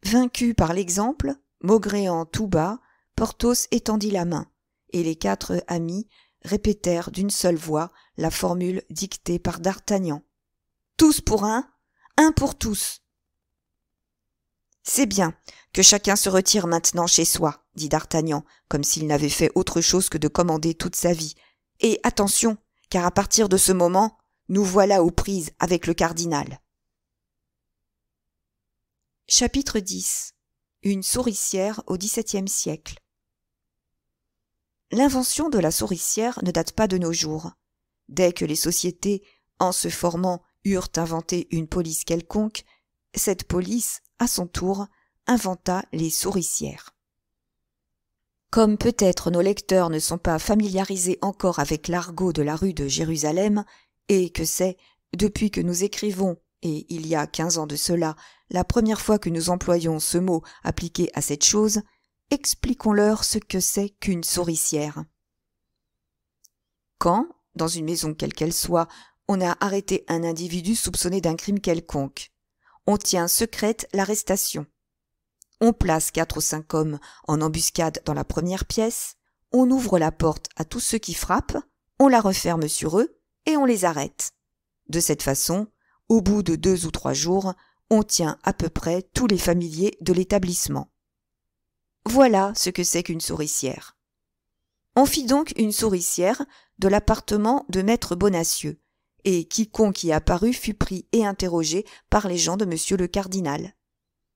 Vaincu par l'exemple, maugréant tout bas, Porthos étendit la main et les quatre amis répétèrent d'une seule voix la formule dictée par d'artagnan tous pour un un pour tous c'est bien que chacun se retire maintenant chez soi dit d'artagnan comme s'il n'avait fait autre chose que de commander toute sa vie et attention car à partir de ce moment nous voilà aux prises avec le cardinal chapitre x une souricière au XVIIe siècle L'invention de la souricière ne date pas de nos jours. Dès que les sociétés, en se formant, eurent inventé une police quelconque, cette police, à son tour, inventa les souricières. Comme peut-être nos lecteurs ne sont pas familiarisés encore avec l'argot de la rue de Jérusalem, et que c'est, depuis que nous écrivons, et il y a quinze ans de cela, la première fois que nous employons ce mot appliqué à cette chose, expliquons-leur ce que c'est qu'une souricière. Quand, dans une maison quelle qu'elle soit, on a arrêté un individu soupçonné d'un crime quelconque, on tient secrète l'arrestation. On place quatre ou cinq hommes en embuscade dans la première pièce, on ouvre la porte à tous ceux qui frappent, on la referme sur eux et on les arrête. De cette façon, au bout de deux ou trois jours, on tient à peu près tous les familiers de l'établissement. Voilà ce que c'est qu'une souricière. On fit donc une souricière de l'appartement de maître Bonacieux, et quiconque y apparut fut pris et interrogé par les gens de monsieur le cardinal.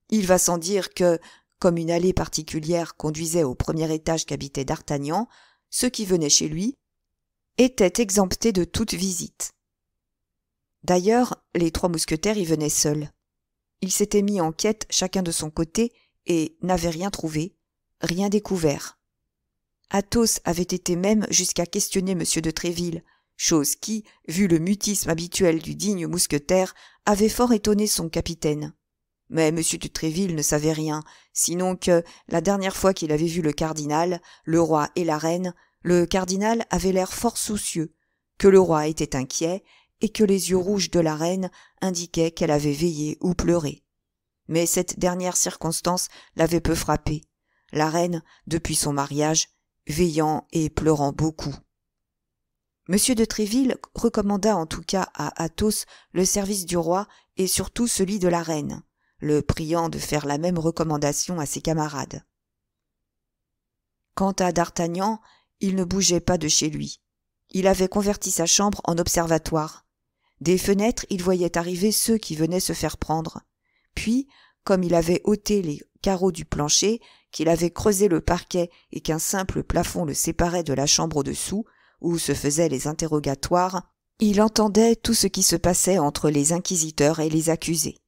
Il va sans dire que, comme une allée particulière conduisait au premier étage qu'habitait d'Artagnan, ceux qui venaient chez lui étaient exemptés de toute visite. D'ailleurs, les trois mousquetaires y venaient seuls. Ils s'étaient mis en quête chacun de son côté et n'avaient rien trouvé, rien découvert. Athos avait été même jusqu'à questionner M. de Tréville, chose qui, vu le mutisme habituel du digne mousquetaire, avait fort étonné son capitaine. Mais M. de Tréville ne savait rien, sinon que, la dernière fois qu'il avait vu le cardinal, le roi et la reine, le cardinal avait l'air fort soucieux, que le roi était inquiet, et que les yeux rouges de la reine indiquaient qu'elle avait veillé ou pleuré. Mais cette dernière circonstance l'avait peu frappé la reine, depuis son mariage, veillant et pleurant beaucoup. M. de Tréville recommanda en tout cas à Athos le service du roi et surtout celui de la reine, le priant de faire la même recommandation à ses camarades. Quant à D'Artagnan, il ne bougeait pas de chez lui. Il avait converti sa chambre en observatoire. Des fenêtres, il voyait arriver ceux qui venaient se faire prendre. Puis, comme il avait ôté les carreaux du plancher, qu'il avait creusé le parquet et qu'un simple plafond le séparait de la chambre au-dessous, où se faisaient les interrogatoires, il entendait tout ce qui se passait entre les inquisiteurs et les accusés.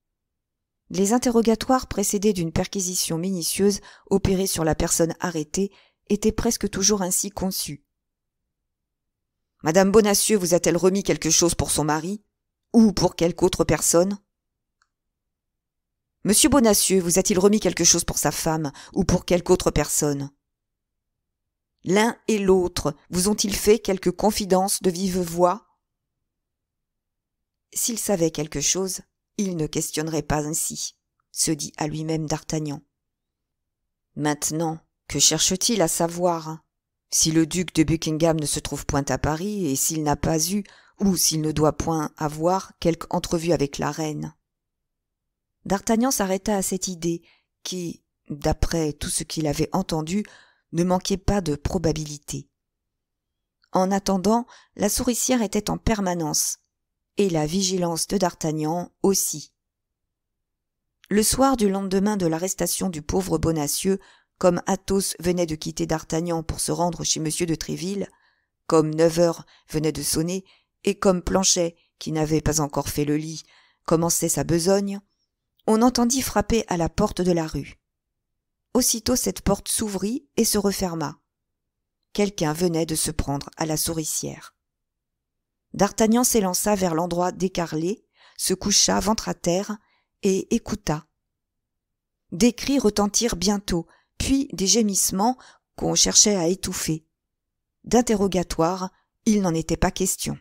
Les interrogatoires précédés d'une perquisition minutieuse opérée sur la personne arrêtée étaient presque toujours ainsi conçus. Madame Bonacieux vous a-t-elle remis quelque chose pour son mari ou pour quelque autre personne Monsieur Bonacieux vous a-t-il remis quelque chose pour sa femme ou pour quelque autre personne L'un et l'autre vous ont-ils fait quelque confidence de vive voix S'il savait quelque chose, il ne questionnerait pas ainsi, se dit à lui-même d'Artagnan. Maintenant, que cherche-t-il à savoir Si le duc de Buckingham ne se trouve point à Paris et s'il n'a pas eu, ou s'il ne doit point avoir, quelque entrevue avec la reine d'artagnan s'arrêta à cette idée qui d'après tout ce qu'il avait entendu ne manquait pas de probabilité en attendant la souricière était en permanence et la vigilance de d'artagnan aussi le soir du lendemain de l'arrestation du pauvre bonacieux comme athos venait de quitter d'artagnan pour se rendre chez m de tréville comme neuf heures venait de sonner et comme planchet qui n'avait pas encore fait le lit commençait sa besogne on entendit frapper à la porte de la rue. Aussitôt cette porte s'ouvrit et se referma. Quelqu'un venait de se prendre à la souricière. D'Artagnan s'élança vers l'endroit décarlé, se coucha ventre à terre et écouta. Des cris retentirent bientôt, puis des gémissements qu'on cherchait à étouffer. D'interrogatoire, il n'en était pas question.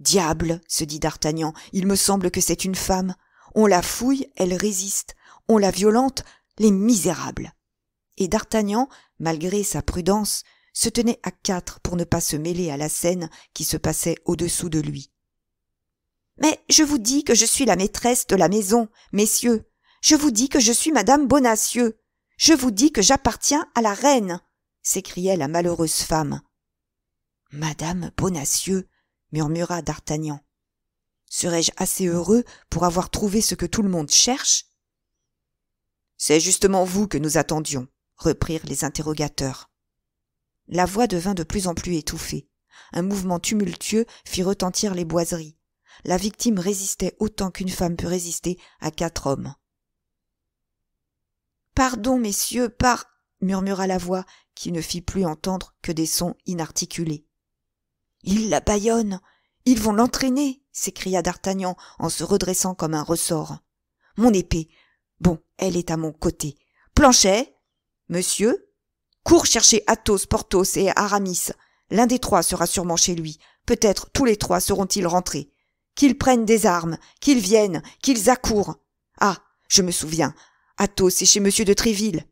Diable, se dit d'Artagnan, il me semble que c'est une femme. On la fouille, elle résiste. On la violente, les misérables. Et d'Artagnan, malgré sa prudence, se tenait à quatre pour ne pas se mêler à la scène qui se passait au-dessous de lui. Mais je vous dis que je suis la maîtresse de la maison, messieurs. Je vous dis que je suis madame Bonacieux. Je vous dis que j'appartiens à la reine, s'écriait la malheureuse femme. Madame Bonacieux, murmura d'Artagnan. Serais-je assez heureux pour avoir trouvé ce que tout le monde cherche C'est justement vous que nous attendions, reprirent les interrogateurs. La voix devint de plus en plus étouffée. Un mouvement tumultueux fit retentir les boiseries. La victime résistait autant qu'une femme peut résister à quatre hommes. Pardon, messieurs, par murmura la voix, qui ne fit plus entendre que des sons inarticulés. Ils la baillonnent Ils vont l'entraîner s'écria d'Artagnan en se redressant comme un ressort. Mon épée. Bon, elle est à mon côté. Planchet. Monsieur. Cours chercher Athos, Porthos et Aramis. L'un des trois sera sûrement chez lui. Peut-être tous les trois seront-ils rentrés. Qu'ils prennent des armes, qu'ils viennent, qu'ils accourent. Ah, je me souviens. Athos est chez monsieur de Tréville.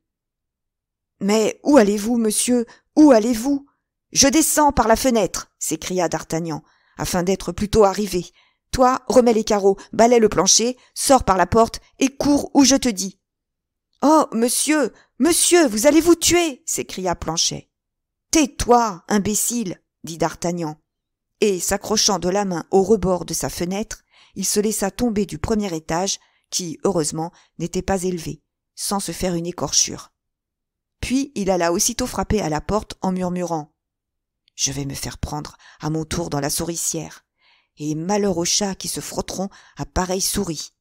Mais où allez-vous, monsieur Où allez-vous Je descends par la fenêtre, s'écria d'Artagnan afin d'être plutôt arrivé. Toi, remets les carreaux, balaie le plancher, sors par la porte et cours où je te dis. Oh, monsieur, monsieur, vous allez vous tuer, s'écria Planchet. Tais-toi, imbécile, dit D'Artagnan. Et, s'accrochant de la main au rebord de sa fenêtre, il se laissa tomber du premier étage, qui, heureusement, n'était pas élevé, sans se faire une écorchure. Puis il alla aussitôt frapper à la porte en murmurant je vais me faire prendre à mon tour dans la souricière et malheur aux chats qui se frotteront à pareille souris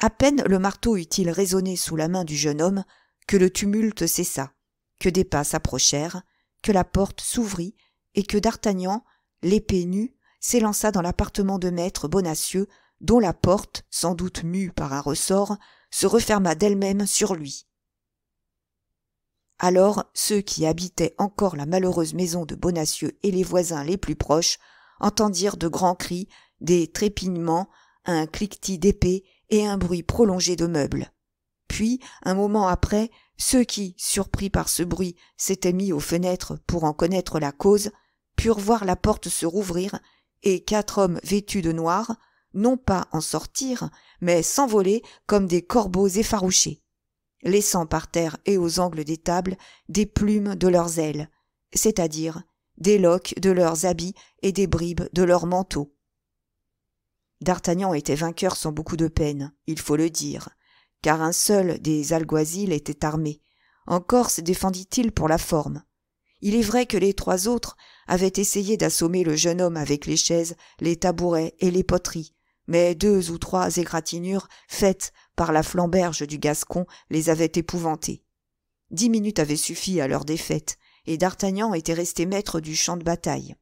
à peine le marteau eut-il résonné sous la main du jeune homme que le tumulte cessa que des pas s'approchèrent que la porte s'ouvrit et que d'artagnan l'épée nue s'élança dans l'appartement de maître bonacieux dont la porte sans doute mue par un ressort se referma d'elle-même sur lui alors ceux qui habitaient encore la malheureuse maison de Bonacieux et les voisins les plus proches entendirent de grands cris, des trépignements, un cliquetis d'épées et un bruit prolongé de meubles. Puis, un moment après, ceux qui, surpris par ce bruit, s'étaient mis aux fenêtres pour en connaître la cause, purent voir la porte se rouvrir et quatre hommes vêtus de noir, non pas en sortir, mais s'envoler comme des corbeaux effarouchés laissant par terre et aux angles des tables des plumes de leurs ailes, c'est-à-dire des loques de leurs habits et des bribes de leurs manteaux. D'Artagnan était vainqueur sans beaucoup de peine, il faut le dire, car un seul des alguazils était armé. Encore se défendit-il pour la forme. Il est vrai que les trois autres avaient essayé d'assommer le jeune homme avec les chaises, les tabourets et les poteries, mais deux ou trois égratignures faites par la flamberge du gascon les avaient épouvantés dix minutes avaient suffi à leur défaite et d'artagnan était resté maître du champ de bataille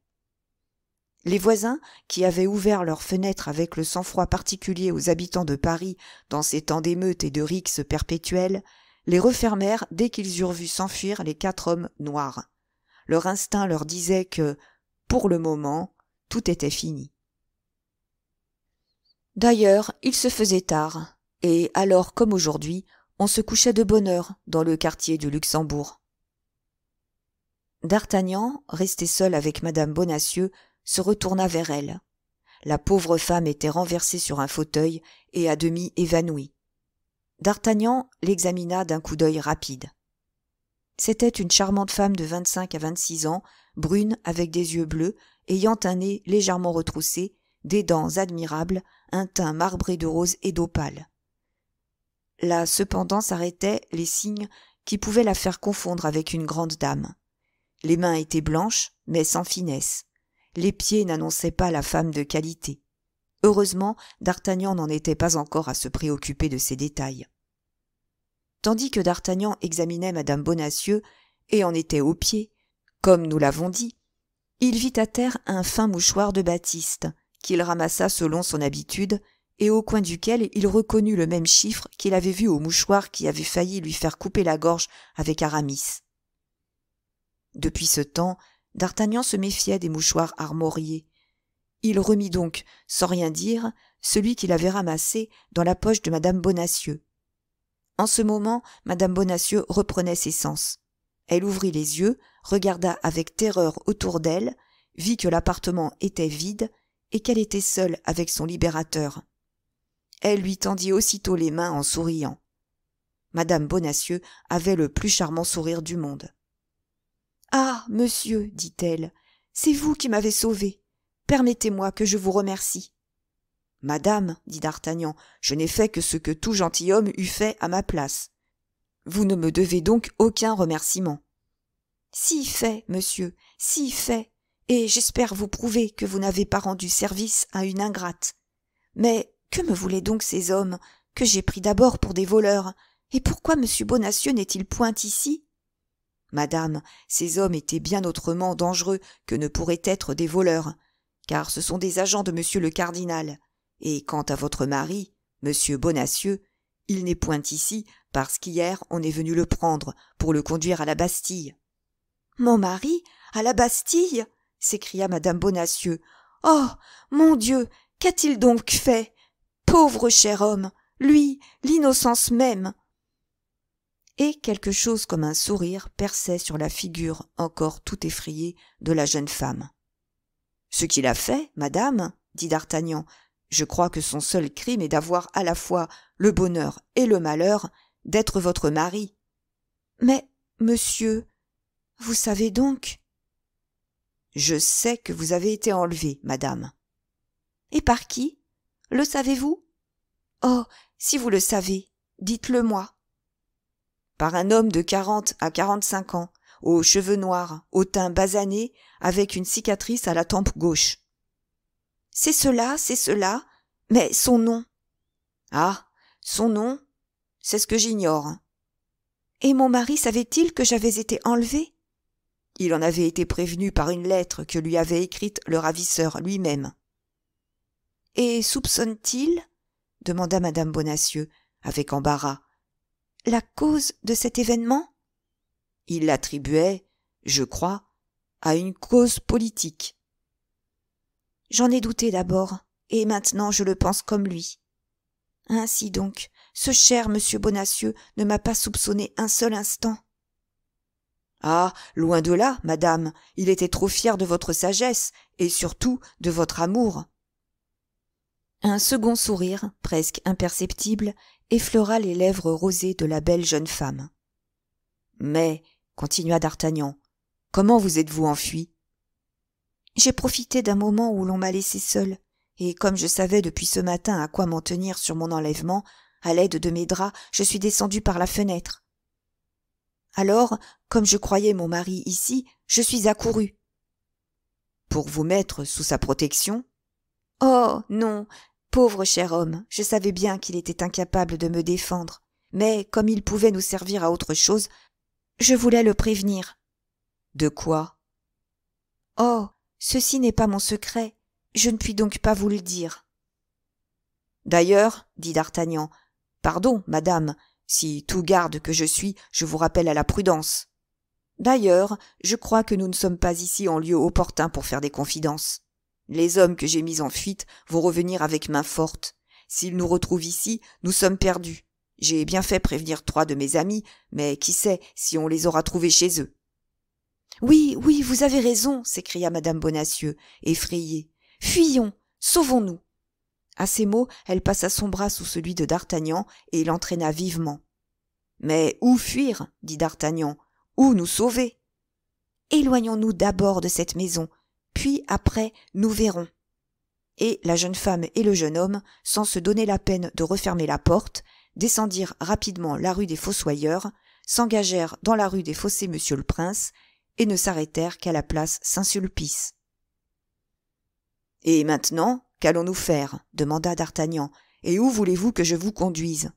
les voisins qui avaient ouvert leurs fenêtres avec le sang-froid particulier aux habitants de paris dans ces temps d'émeutes et de rixes perpétuelles les refermèrent dès qu'ils eurent vu s'enfuir les quatre hommes noirs leur instinct leur disait que pour le moment tout était fini D'ailleurs, il se faisait tard, et alors comme aujourd'hui, on se couchait de bonne heure dans le quartier du Luxembourg. D'Artagnan, resté seul avec madame Bonacieux, se retourna vers elle. La pauvre femme était renversée sur un fauteuil et à demi évanouie. D'Artagnan l'examina d'un coup d'œil rapide. C'était une charmante femme de vingt-cinq à vingt-six ans, brune avec des yeux bleus, ayant un nez légèrement retroussé des dents admirables, un teint marbré de rose et d'opale. Là cependant s'arrêtaient les signes qui pouvaient la faire confondre avec une grande dame. Les mains étaient blanches, mais sans finesse. Les pieds n'annonçaient pas la femme de qualité. Heureusement, D'Artagnan n'en était pas encore à se préoccuper de ces détails. Tandis que D'Artagnan examinait madame Bonacieux et en était aux pieds, comme nous l'avons dit, il vit à terre un fin mouchoir de batiste, qu'il ramassa selon son habitude et au coin duquel il reconnut le même chiffre qu'il avait vu au mouchoir qui avait failli lui faire couper la gorge avec Aramis. Depuis ce temps, D'Artagnan se méfiait des mouchoirs armoriés. Il remit donc, sans rien dire, celui qu'il avait ramassé dans la poche de madame Bonacieux. En ce moment, madame Bonacieux reprenait ses sens. Elle ouvrit les yeux, regarda avec terreur autour d'elle, vit que l'appartement était vide et qu'elle était seule avec son libérateur. Elle lui tendit aussitôt les mains en souriant. Madame Bonacieux avait le plus charmant sourire du monde. Ah, monsieur, dit-elle, c'est vous qui m'avez sauvée. Permettez-moi que je vous remercie. Madame, dit D'Artagnan, je n'ai fait que ce que tout gentilhomme eût fait à ma place. Vous ne me devez donc aucun remerciement. Si fait, monsieur, si fait, et j'espère vous prouver que vous n'avez pas rendu service à une ingrate. Mais que me voulaient donc ces hommes, que j'ai pris d'abord pour des voleurs, et pourquoi M. Bonacieux n'est-il point ici Madame, ces hommes étaient bien autrement dangereux que ne pourraient être des voleurs, car ce sont des agents de M. le Cardinal. Et quant à votre mari, M. Bonacieux, il n'est point ici parce qu'hier on est venu le prendre pour le conduire à la Bastille. Mon mari à la Bastille s'écria madame bonacieux oh mon dieu qu'a-t-il donc fait pauvre cher homme lui l'innocence même et quelque chose comme un sourire perçait sur la figure encore tout effrayée de la jeune femme ce qu'il a fait madame dit d'artagnan je crois que son seul crime est d'avoir à la fois le bonheur et le malheur d'être votre mari mais monsieur vous savez donc je sais que vous avez été enlevée, madame. Et par qui Le savez-vous Oh, si vous le savez, dites-le moi. Par un homme de quarante à quarante-cinq ans, aux cheveux noirs, au teint basané, avec une cicatrice à la tempe gauche. C'est cela, c'est cela, mais son nom. Ah, son nom, c'est ce que j'ignore. Et mon mari savait-il que j'avais été enlevée il en avait été prévenu par une lettre que lui avait écrite le ravisseur lui-même. Et soupçonne-t-il demanda madame Bonacieux, avec embarras, la cause de cet événement Il l'attribuait, je crois, à une cause politique. J'en ai douté d'abord, et maintenant je le pense comme lui. Ainsi donc, ce cher monsieur Bonacieux ne m'a pas soupçonné un seul instant ah loin de là madame il était trop fier de votre sagesse et surtout de votre amour un second sourire presque imperceptible effleura les lèvres rosées de la belle jeune femme mais continua d'artagnan comment vous êtes-vous enfui j'ai profité d'un moment où l'on m'a laissé seul et comme je savais depuis ce matin à quoi m'en tenir sur mon enlèvement à l'aide de mes draps je suis descendu par la fenêtre alors, comme je croyais mon mari ici, je suis accourue. Pour vous mettre sous sa protection? Oh. Non. Pauvre cher homme. Je savais bien qu'il était incapable de me défendre. Mais comme il pouvait nous servir à autre chose, je voulais le prévenir. De quoi? Oh. Ceci n'est pas mon secret. Je ne puis donc pas vous le dire. D'ailleurs, dit d'Artagnan, pardon, madame, si tout garde que je suis, je vous rappelle à la prudence. D'ailleurs, je crois que nous ne sommes pas ici en lieu opportun pour faire des confidences. Les hommes que j'ai mis en fuite vont revenir avec main forte. S'ils nous retrouvent ici, nous sommes perdus. J'ai bien fait prévenir trois de mes amis, mais qui sait si on les aura trouvés chez eux. Oui, oui, vous avez raison, s'écria madame Bonacieux, effrayée. Fuyons, sauvons-nous à ces mots elle passa son bras sous celui de d'artagnan et l'entraîna vivement mais où fuir dit d'artagnan où nous sauver éloignons-nous d'abord de cette maison puis après nous verrons et la jeune femme et le jeune homme sans se donner la peine de refermer la porte descendirent rapidement la rue des fossoyeurs s'engagèrent dans la rue des fossés monsieur le prince et ne s'arrêtèrent qu'à la place saint-sulpice et maintenant Qu'allons-nous faire demanda D'Artagnan. Et où voulez-vous que je vous conduise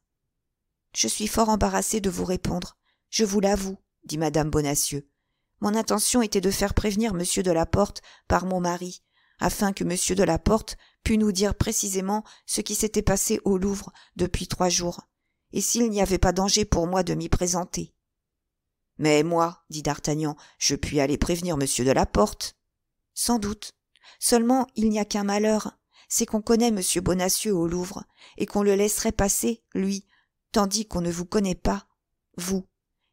Je suis fort embarrassé de vous répondre. Je vous l'avoue, dit madame Bonacieux. Mon intention était de faire prévenir monsieur de la Porte par mon mari, afin que monsieur de la Porte pût nous dire précisément ce qui s'était passé au Louvre depuis trois jours, et s'il n'y avait pas danger pour moi de m'y présenter. Mais moi, dit D'Artagnan, je puis aller prévenir monsieur de la Porte. Sans doute. Seulement il n'y a qu'un malheur, c'est qu'on connaît M. Bonacieux au Louvre, et qu'on le laisserait passer, lui, tandis qu'on ne vous connaît pas, vous,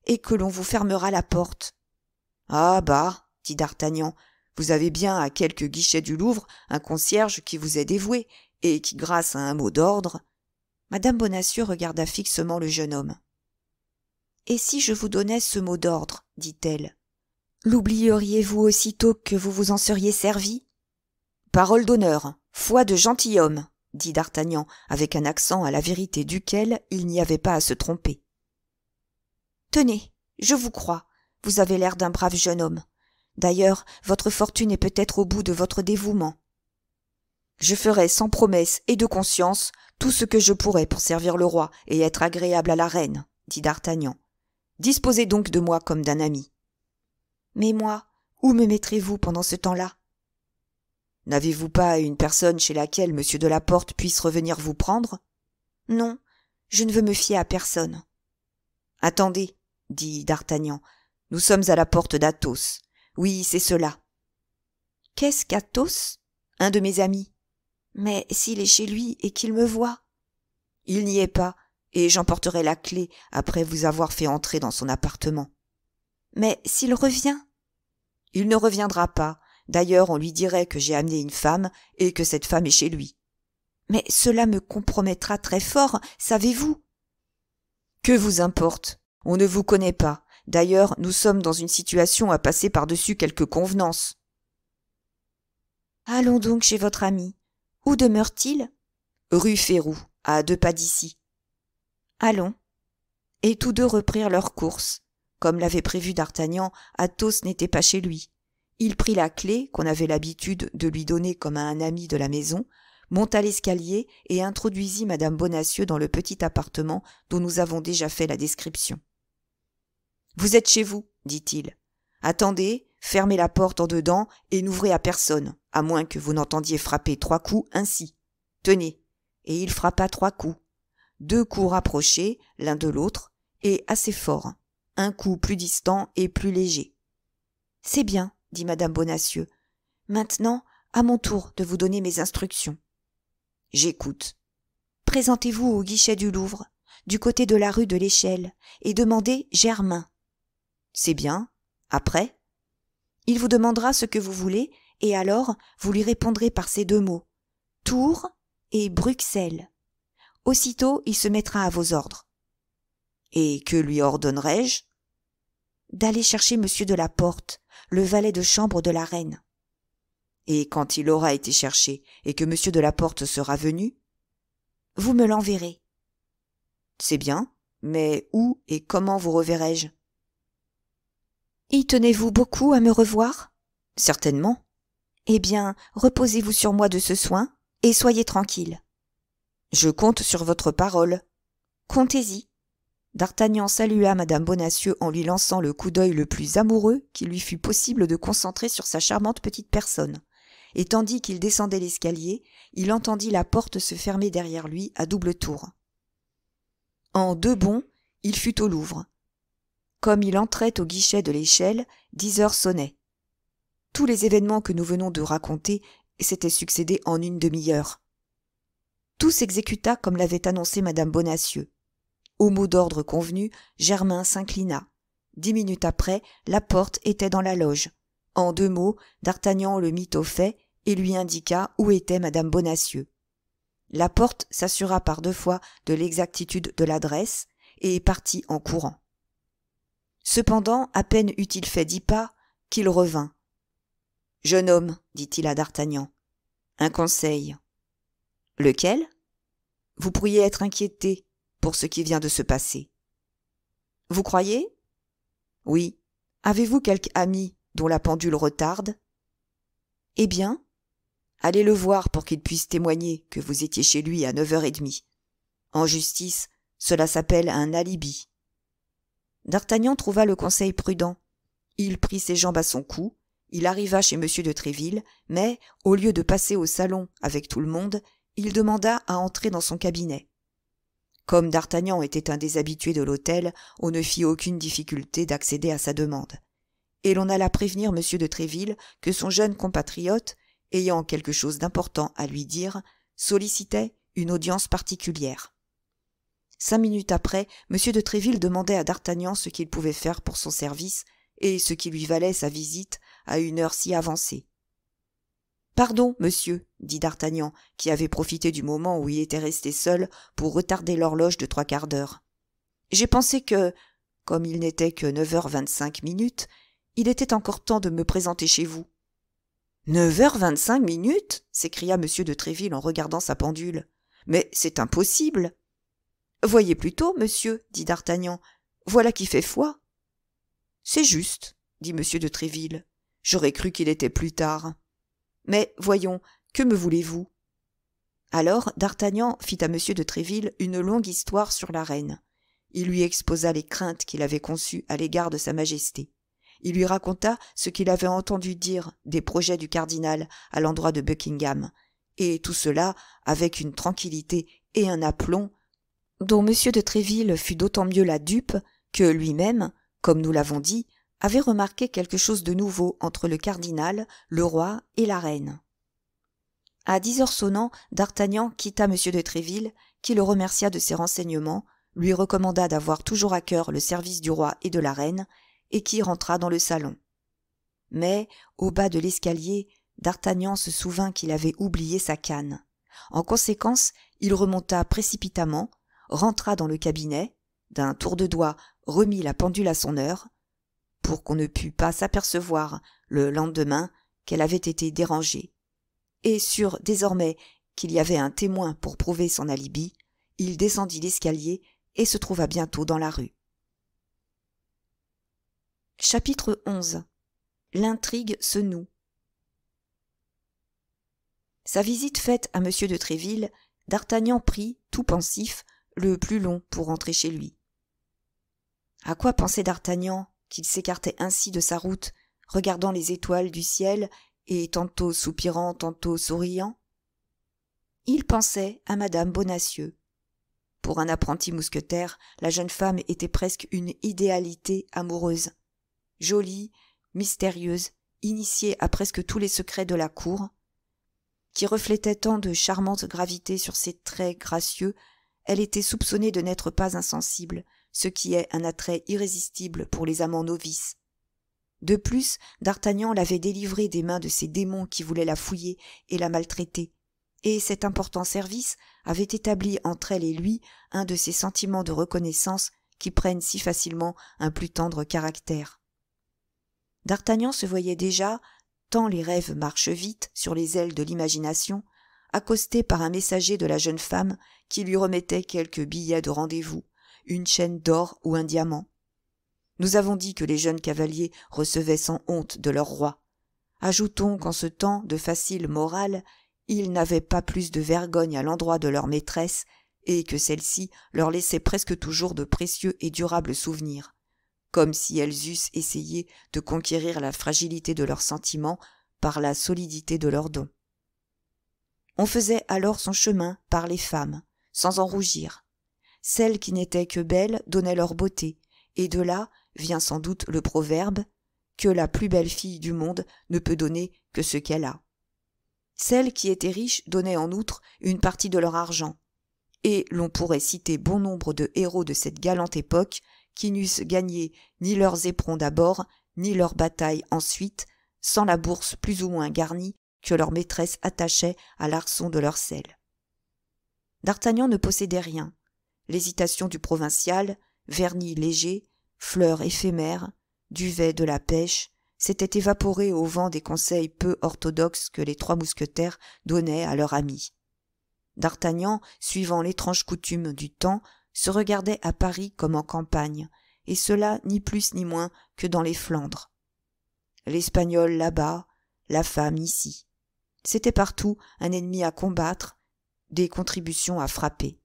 et que l'on vous fermera la porte. Ah bah, dit D'Artagnan, vous avez bien à quelque guichet du Louvre un concierge qui vous est dévoué, et qui, grâce à un mot d'ordre. Madame Bonacieux regarda fixement le jeune homme. Et si je vous donnais ce mot d'ordre, dit-elle, l'oublieriez-vous aussitôt que vous vous en seriez servi Parole d'honneur, Foi de gentilhomme, dit D'Artagnan, avec un accent à la vérité duquel il n'y avait pas à se tromper. Tenez, je vous crois, vous avez l'air d'un brave jeune homme. D'ailleurs, votre fortune est peut-être au bout de votre dévouement. Je ferai sans promesse et de conscience tout ce que je pourrai pour servir le roi et être agréable à la reine, dit D'Artagnan. Disposez donc de moi comme d'un ami. Mais moi, où me mettrez-vous pendant ce temps-là N'avez-vous pas une personne chez laquelle monsieur de la Porte puisse revenir vous prendre? Non, je ne veux me fier à personne. Attendez, dit D'Artagnan, nous sommes à la porte d'Athos. Oui, c'est cela. Qu'est-ce qu'Athos? Un de mes amis. Mais s'il est chez lui et qu'il me voit. Il n'y est pas, et j'emporterai la clé après vous avoir fait entrer dans son appartement. Mais s'il revient? Il ne reviendra pas, D'ailleurs, on lui dirait que j'ai amené une femme et que cette femme est chez lui. Mais cela me compromettra très fort, savez-vous Que vous importe On ne vous connaît pas. D'ailleurs, nous sommes dans une situation à passer par-dessus quelques convenances. Allons donc chez votre ami. Où demeure-t-il Rue Ferrou, à deux pas d'ici. Allons. Et tous deux reprirent leur course. Comme l'avait prévu D'Artagnan, Athos n'était pas chez lui. Il prit la clé qu'on avait l'habitude de lui donner comme à un ami de la maison, monta l'escalier et introduisit madame Bonacieux dans le petit appartement dont nous avons déjà fait la description. Vous êtes chez vous, dit-il. Attendez, fermez la porte en dedans et n'ouvrez à personne, à moins que vous n'entendiez frapper trois coups ainsi. Tenez. Et il frappa trois coups. Deux coups rapprochés, l'un de l'autre, et assez forts, Un coup plus distant et plus léger. C'est bien, dit madame bonacieux maintenant à mon tour de vous donner mes instructions j'écoute présentez-vous au guichet du louvre du côté de la rue de l'échelle et demandez germain c'est bien après il vous demandera ce que vous voulez et alors vous lui répondrez par ces deux mots tours et bruxelles aussitôt il se mettra à vos ordres et que lui ordonnerai je d'aller chercher monsieur de la porte le valet de chambre de la reine. Et quand il aura été cherché et que monsieur de la Porte sera venu, vous me l'enverrez. C'est bien, mais où et comment vous reverrai-je Y tenez-vous beaucoup à me revoir Certainement. Eh bien, reposez-vous sur moi de ce soin et soyez tranquille. Je compte sur votre parole. Comptez-y. D'Artagnan salua Madame Bonacieux en lui lançant le coup d'œil le plus amoureux qu'il lui fut possible de concentrer sur sa charmante petite personne. Et tandis qu'il descendait l'escalier, il entendit la porte se fermer derrière lui à double tour. En deux bonds, il fut au Louvre. Comme il entrait au guichet de l'échelle, dix heures sonnaient. Tous les événements que nous venons de raconter s'étaient succédés en une demi-heure. Tout s'exécuta comme l'avait annoncé Madame Bonacieux. Au mot d'ordre convenu, Germain s'inclina. Dix minutes après, la porte était dans la loge. En deux mots, D'Artagnan le mit au fait et lui indiqua où était Madame Bonacieux. La porte s'assura par deux fois de l'exactitude de l'adresse et partit en courant. Cependant, à peine eut-il fait dix pas qu'il revint. Jeune homme, dit-il à D'Artagnan, un conseil. Lequel Vous pourriez être inquiété pour ce qui vient de se passer. Vous croyez Oui. Avez-vous quelque ami dont la pendule retarde Eh bien Allez le voir pour qu'il puisse témoigner que vous étiez chez lui à neuf heures et demie. En justice, cela s'appelle un alibi. D'Artagnan trouva le conseil prudent. Il prit ses jambes à son cou, il arriva chez M. de Tréville, mais, au lieu de passer au salon avec tout le monde, il demanda à entrer dans son cabinet comme d'artagnan était un des habitués de l'hôtel on ne fit aucune difficulté d'accéder à sa demande et l'on alla prévenir m de tréville que son jeune compatriote ayant quelque chose d'important à lui dire sollicitait une audience particulière cinq minutes après m de tréville demandait à d'artagnan ce qu'il pouvait faire pour son service et ce qui lui valait sa visite à une heure si avancée Pardon, monsieur, dit D'Artagnan, qui avait profité du moment où il était resté seul pour retarder l'horloge de trois quarts d'heure. J'ai pensé que, comme il n'était que neuf heures vingt-cinq minutes, il était encore temps de me présenter chez vous. Neuf heures vingt-cinq minutes s'écria M. de Tréville en regardant sa pendule. Mais c'est impossible. Voyez plutôt, monsieur, dit D'Artagnan, voilà qui fait foi. C'est juste, dit M. de Tréville. J'aurais cru qu'il était plus tard. Mais voyons, que me voulez-vous Alors D'Artagnan fit à M. de Tréville une longue histoire sur la reine. Il lui exposa les craintes qu'il avait conçues à l'égard de Sa Majesté. Il lui raconta ce qu'il avait entendu dire des projets du cardinal à l'endroit de Buckingham, et tout cela avec une tranquillité et un aplomb dont M. de Tréville fut d'autant mieux la dupe que lui-même, comme nous l'avons dit, avait remarqué quelque chose de nouveau entre le cardinal, le roi et la reine. À dix heures sonnant, d'Artagnan quitta M. de Tréville, qui le remercia de ses renseignements, lui recommanda d'avoir toujours à cœur le service du roi et de la reine, et qui rentra dans le salon. Mais, au bas de l'escalier, d'Artagnan se souvint qu'il avait oublié sa canne. En conséquence, il remonta précipitamment, rentra dans le cabinet, d'un tour de doigt remit la pendule à son heure, pour qu'on ne pût pas s'apercevoir le lendemain qu'elle avait été dérangée. Et sûr désormais qu'il y avait un témoin pour prouver son alibi, il descendit l'escalier et se trouva bientôt dans la rue. Chapitre 11 L'intrigue se noue. Sa visite faite à M. de Tréville, D'Artagnan prit, tout pensif, le plus long pour rentrer chez lui. À quoi pensait D'Artagnan qu'il s'écartait ainsi de sa route regardant les étoiles du ciel et tantôt soupirant tantôt souriant il pensait à Madame bonacieux pour un apprenti mousquetaire la jeune femme était presque une idéalité amoureuse jolie mystérieuse initiée à presque tous les secrets de la cour qui reflétait tant de charmante gravité sur ses traits gracieux elle était soupçonnée de n'être pas insensible ce qui est un attrait irrésistible pour les amants novices. De plus, D'Artagnan l'avait délivrée des mains de ces démons qui voulaient la fouiller et la maltraiter, et cet important service avait établi entre elle et lui un de ces sentiments de reconnaissance qui prennent si facilement un plus tendre caractère. D'Artagnan se voyait déjà, tant les rêves marchent vite sur les ailes de l'imagination, accosté par un messager de la jeune femme qui lui remettait quelques billets de rendez-vous, une chaîne d'or ou un diamant. Nous avons dit que les jeunes cavaliers recevaient sans honte de leur roi. Ajoutons qu'en ce temps de facile morale, ils n'avaient pas plus de vergogne à l'endroit de leur maîtresse et que celle-ci leur laissait presque toujours de précieux et durables souvenirs, comme si elles eussent essayé de conquérir la fragilité de leurs sentiments par la solidité de leurs dons. On faisait alors son chemin par les femmes, sans en rougir, celles qui n'étaient que belles donnaient leur beauté, et de là vient sans doute le proverbe que la plus belle fille du monde ne peut donner que ce qu'elle a. Celles qui étaient riches donnaient en outre une partie de leur argent, et l'on pourrait citer bon nombre de héros de cette galante époque qui n'eussent gagné ni leurs éperons d'abord, ni leurs batailles ensuite, sans la bourse plus ou moins garnie que leur maîtresse attachait à l'arçon de leur selle. D'Artagnan ne possédait rien, l'hésitation du provincial vernis léger fleurs éphémères, duvet de la pêche s'était évaporée au vent des conseils peu orthodoxes que les trois mousquetaires donnaient à leur ami d'artagnan suivant l'étrange coutume du temps se regardait à paris comme en campagne et cela ni plus ni moins que dans les flandres l'espagnol là-bas la femme ici c'était partout un ennemi à combattre des contributions à frapper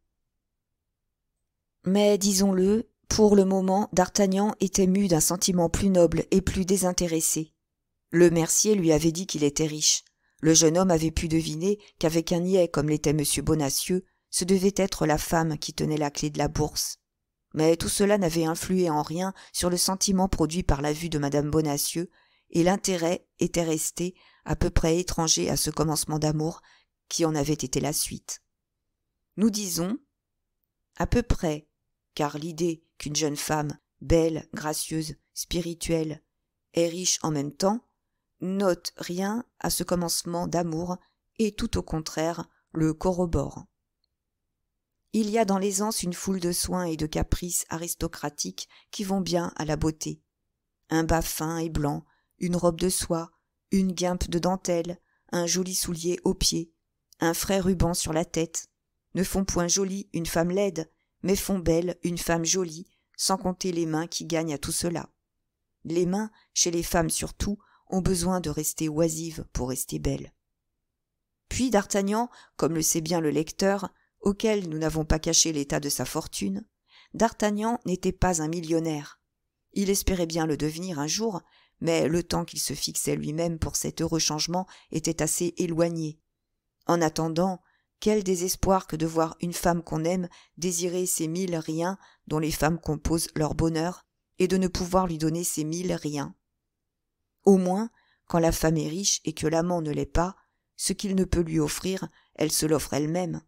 mais disons-le, pour le moment, D'Artagnan était mu d'un sentiment plus noble et plus désintéressé. Le mercier lui avait dit qu'il était riche. Le jeune homme avait pu deviner qu'avec un niais comme l'était M. Bonacieux, ce devait être la femme qui tenait la clé de la bourse. Mais tout cela n'avait influé en rien sur le sentiment produit par la vue de Madame Bonacieux, et l'intérêt était resté à peu près étranger à ce commencement d'amour qui en avait été la suite. Nous disons à peu près car l'idée qu'une jeune femme, belle, gracieuse, spirituelle, est riche en même temps, note rien à ce commencement d'amour et tout au contraire le corrobore. Il y a dans l'aisance une foule de soins et de caprices aristocratiques qui vont bien à la beauté. Un bas fin et blanc, une robe de soie, une guimpe de dentelle, un joli soulier aux pieds, un frais ruban sur la tête, ne font point jolie une femme laide mais font belle une femme jolie, sans compter les mains qui gagnent à tout cela. Les mains, chez les femmes surtout, ont besoin de rester oisives pour rester belles. Puis d'Artagnan, comme le sait bien le lecteur, auquel nous n'avons pas caché l'état de sa fortune, d'Artagnan n'était pas un millionnaire. Il espérait bien le devenir un jour, mais le temps qu'il se fixait lui-même pour cet heureux changement était assez éloigné. En attendant, quel désespoir que de voir une femme qu'on aime désirer ces mille riens dont les femmes composent leur bonheur, et de ne pouvoir lui donner ces mille riens. Au moins, quand la femme est riche et que l'amant ne l'est pas, ce qu'il ne peut lui offrir, elle se l'offre elle-même.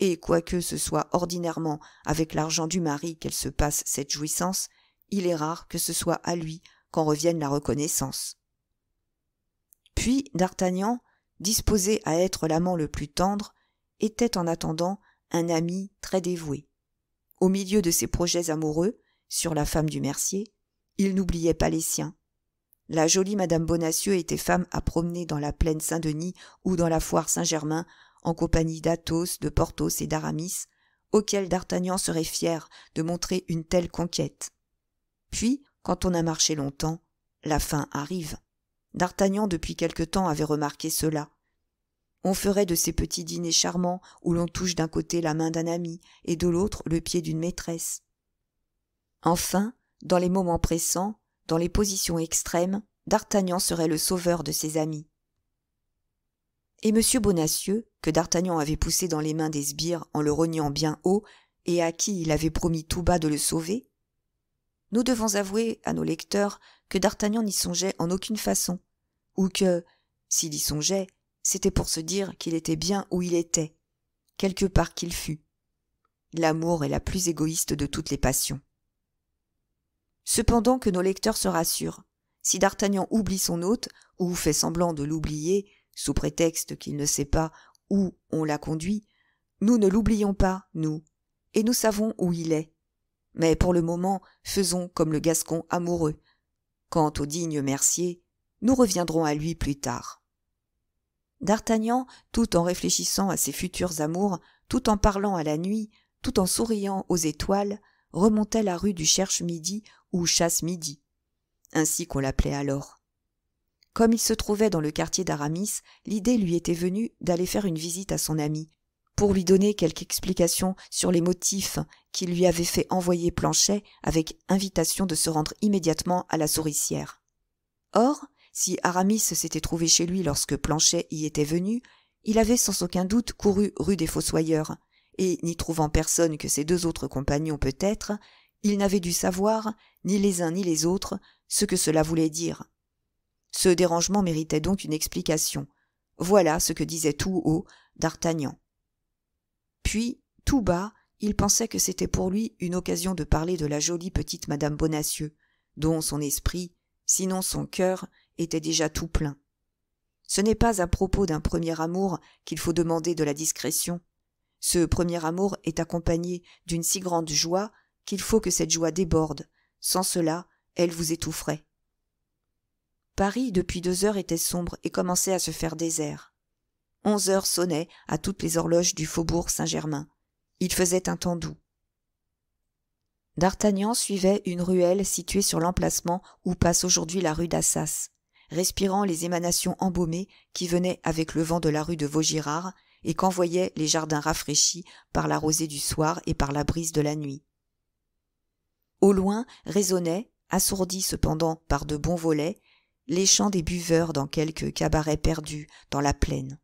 Et quoique ce soit ordinairement avec l'argent du mari qu'elle se passe cette jouissance, il est rare que ce soit à lui qu'en revienne la reconnaissance. Puis D'Artagnan, disposé à être l'amant le plus tendre, était en attendant un ami très dévoué au milieu de ses projets amoureux sur la femme du mercier il n'oubliait pas les siens la jolie madame bonacieux était femme à promener dans la plaine saint-denis ou dans la foire saint-germain en compagnie d'athos de porthos et d'aramis auxquels d'artagnan serait fier de montrer une telle conquête puis quand on a marché longtemps la fin arrive d'artagnan depuis quelque temps avait remarqué cela on ferait de ces petits dîners charmants où l'on touche d'un côté la main d'un ami et de l'autre le pied d'une maîtresse enfin dans les moments pressants dans les positions extrêmes d'artagnan serait le sauveur de ses amis et m bonacieux que d'artagnan avait poussé dans les mains des sbires en le rognant bien haut et à qui il avait promis tout bas de le sauver nous devons avouer à nos lecteurs que d'artagnan n'y songeait en aucune façon ou que s'il y songeait c'était pour se dire qu'il était bien où il était, quelque part qu'il fût. L'amour est la plus égoïste de toutes les passions. Cependant que nos lecteurs se rassurent, si d'Artagnan oublie son hôte, ou fait semblant de l'oublier, sous prétexte qu'il ne sait pas où on l'a conduit, nous ne l'oublions pas, nous, et nous savons où il est. Mais pour le moment, faisons comme le Gascon amoureux. Quant au digne Mercier, nous reviendrons à lui plus tard. D'Artagnan, tout en réfléchissant à ses futurs amours, tout en parlant à la nuit, tout en souriant aux étoiles, remontait la rue du Cherche-Midi ou Chasse-Midi, ainsi qu'on l'appelait alors. Comme il se trouvait dans le quartier d'Aramis, l'idée lui était venue d'aller faire une visite à son ami, pour lui donner quelque explication sur les motifs qui lui avaient fait envoyer Planchet avec invitation de se rendre immédiatement à la souricière. Or, si Aramis s'était trouvé chez lui lorsque Planchet y était venu, il avait sans aucun doute couru rue des Fossoyeurs, et n'y trouvant personne que ses deux autres compagnons peut-être, il n'avait dû savoir, ni les uns ni les autres, ce que cela voulait dire. Ce dérangement méritait donc une explication. Voilà ce que disait tout haut d'Artagnan. Puis, tout bas, il pensait que c'était pour lui une occasion de parler de la jolie petite madame Bonacieux, dont son esprit, sinon son cœur, était déjà tout plein. Ce n'est pas à propos d'un premier amour qu'il faut demander de la discrétion. Ce premier amour est accompagné d'une si grande joie qu'il faut que cette joie déborde. Sans cela, elle vous étoufferait. Paris, depuis deux heures, était sombre et commençait à se faire désert. Onze heures sonnaient à toutes les horloges du faubourg Saint-Germain. Il faisait un temps doux. D'Artagnan suivait une ruelle située sur l'emplacement où passe aujourd'hui la rue d'Assas respirant les émanations embaumées qui venaient avec le vent de la rue de vaugirard et qu'envoyaient les jardins rafraîchis par la rosée du soir et par la brise de la nuit au loin résonnaient assourdis cependant par de bons volets les chants des buveurs dans quelques cabarets perdus dans la plaine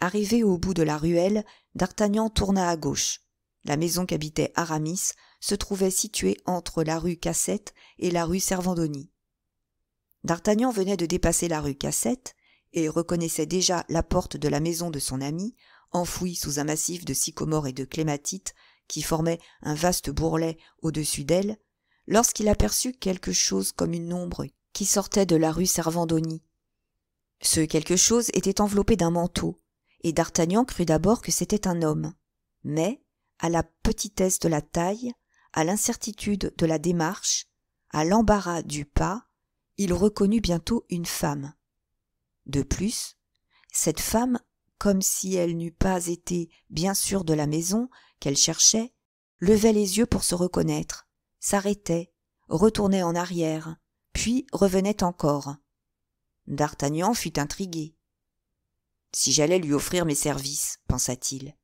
arrivé au bout de la ruelle d'artagnan tourna à gauche la maison qu'habitait aramis se trouvait située entre la rue cassette et la rue Servandoni. D'Artagnan venait de dépasser la rue Cassette et reconnaissait déjà la porte de la maison de son ami, enfouie sous un massif de sycomores et de clématites qui formait un vaste bourrelet au-dessus d'elle, lorsqu'il aperçut quelque chose comme une ombre qui sortait de la rue Servandoni. Ce quelque chose était enveloppé d'un manteau, et D'Artagnan crut d'abord que c'était un homme. Mais, à la petitesse de la taille, à l'incertitude de la démarche, à l'embarras du pas, il reconnut bientôt une femme. De plus, cette femme, comme si elle n'eût pas été bien sûre de la maison qu'elle cherchait, levait les yeux pour se reconnaître, s'arrêtait, retournait en arrière, puis revenait encore. D'Artagnan fut intrigué. Si j'allais lui offrir mes services, pensa-t-il.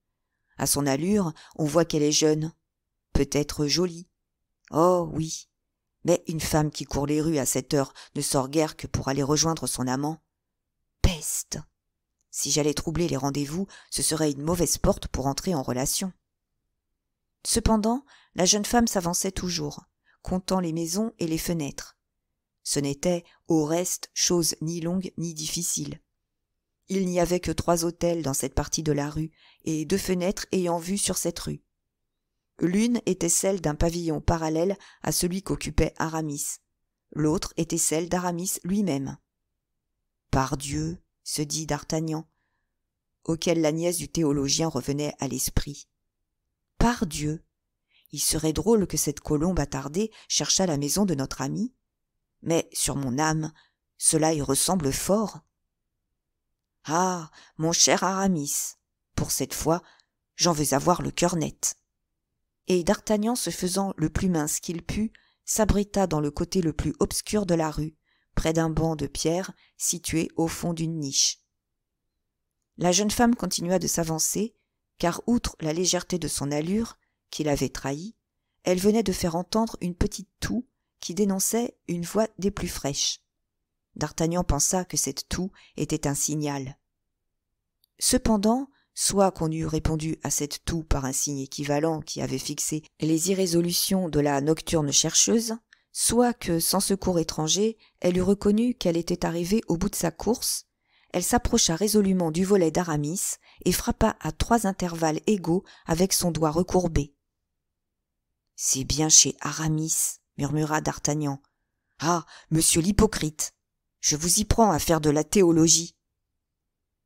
À son allure, on voit qu'elle est jeune, peut-être jolie. Oh oui, mais une femme qui court les rues à cette heure ne sort guère que pour aller rejoindre son amant. Peste Si j'allais troubler les rendez-vous, ce serait une mauvaise porte pour entrer en relation. Cependant, la jeune femme s'avançait toujours, comptant les maisons et les fenêtres. Ce n'était, au reste, chose ni longue ni difficile. Il n'y avait que trois hôtels dans cette partie de la rue, et deux fenêtres ayant vue sur cette rue. L'une était celle d'un pavillon parallèle à celui qu'occupait Aramis. L'autre était celle d'Aramis lui-même. Pardieu, se dit d'Artagnan, auquel la nièce du théologien revenait à l'esprit. Pardieu, il serait drôle que cette colombe attardée cherchât la maison de notre ami. Mais sur mon âme, cela y ressemble fort. Ah, mon cher Aramis, pour cette fois, j'en veux avoir le cœur net et d'artagnan se faisant le plus mince qu'il put s'abrita dans le côté le plus obscur de la rue près d'un banc de pierre situé au fond d'une niche la jeune femme continua de s'avancer car outre la légèreté de son allure qui l'avait trahie elle venait de faire entendre une petite toux qui dénonçait une voix des plus fraîches d'artagnan pensa que cette toux était un signal cependant soit qu'on eût répondu à cette toux par un signe équivalent qui avait fixé les irrésolutions de la nocturne chercheuse, soit que, sans secours étranger, elle eût reconnu qu'elle était arrivée au bout de sa course, elle s'approcha résolument du volet d'Aramis et frappa à trois intervalles égaux avec son doigt recourbé. C'est bien chez Aramis, murmura d'Artagnan. Ah, monsieur l'hypocrite. Je vous y prends à faire de la théologie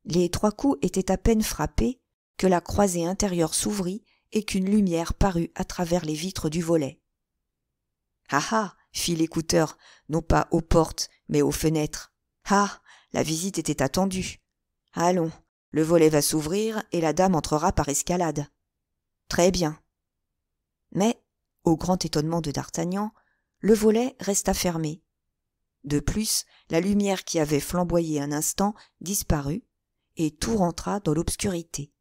les trois coups étaient à peine frappés que la croisée intérieure s'ouvrit et qu'une lumière parut à travers les vitres du volet ah ah fit l'écouteur non pas aux portes mais aux fenêtres ah la visite était attendue allons le volet va s'ouvrir et la dame entrera par escalade très bien mais au grand étonnement de d'artagnan le volet resta fermé de plus la lumière qui avait flamboyé un instant disparut et tout rentra dans l'obscurité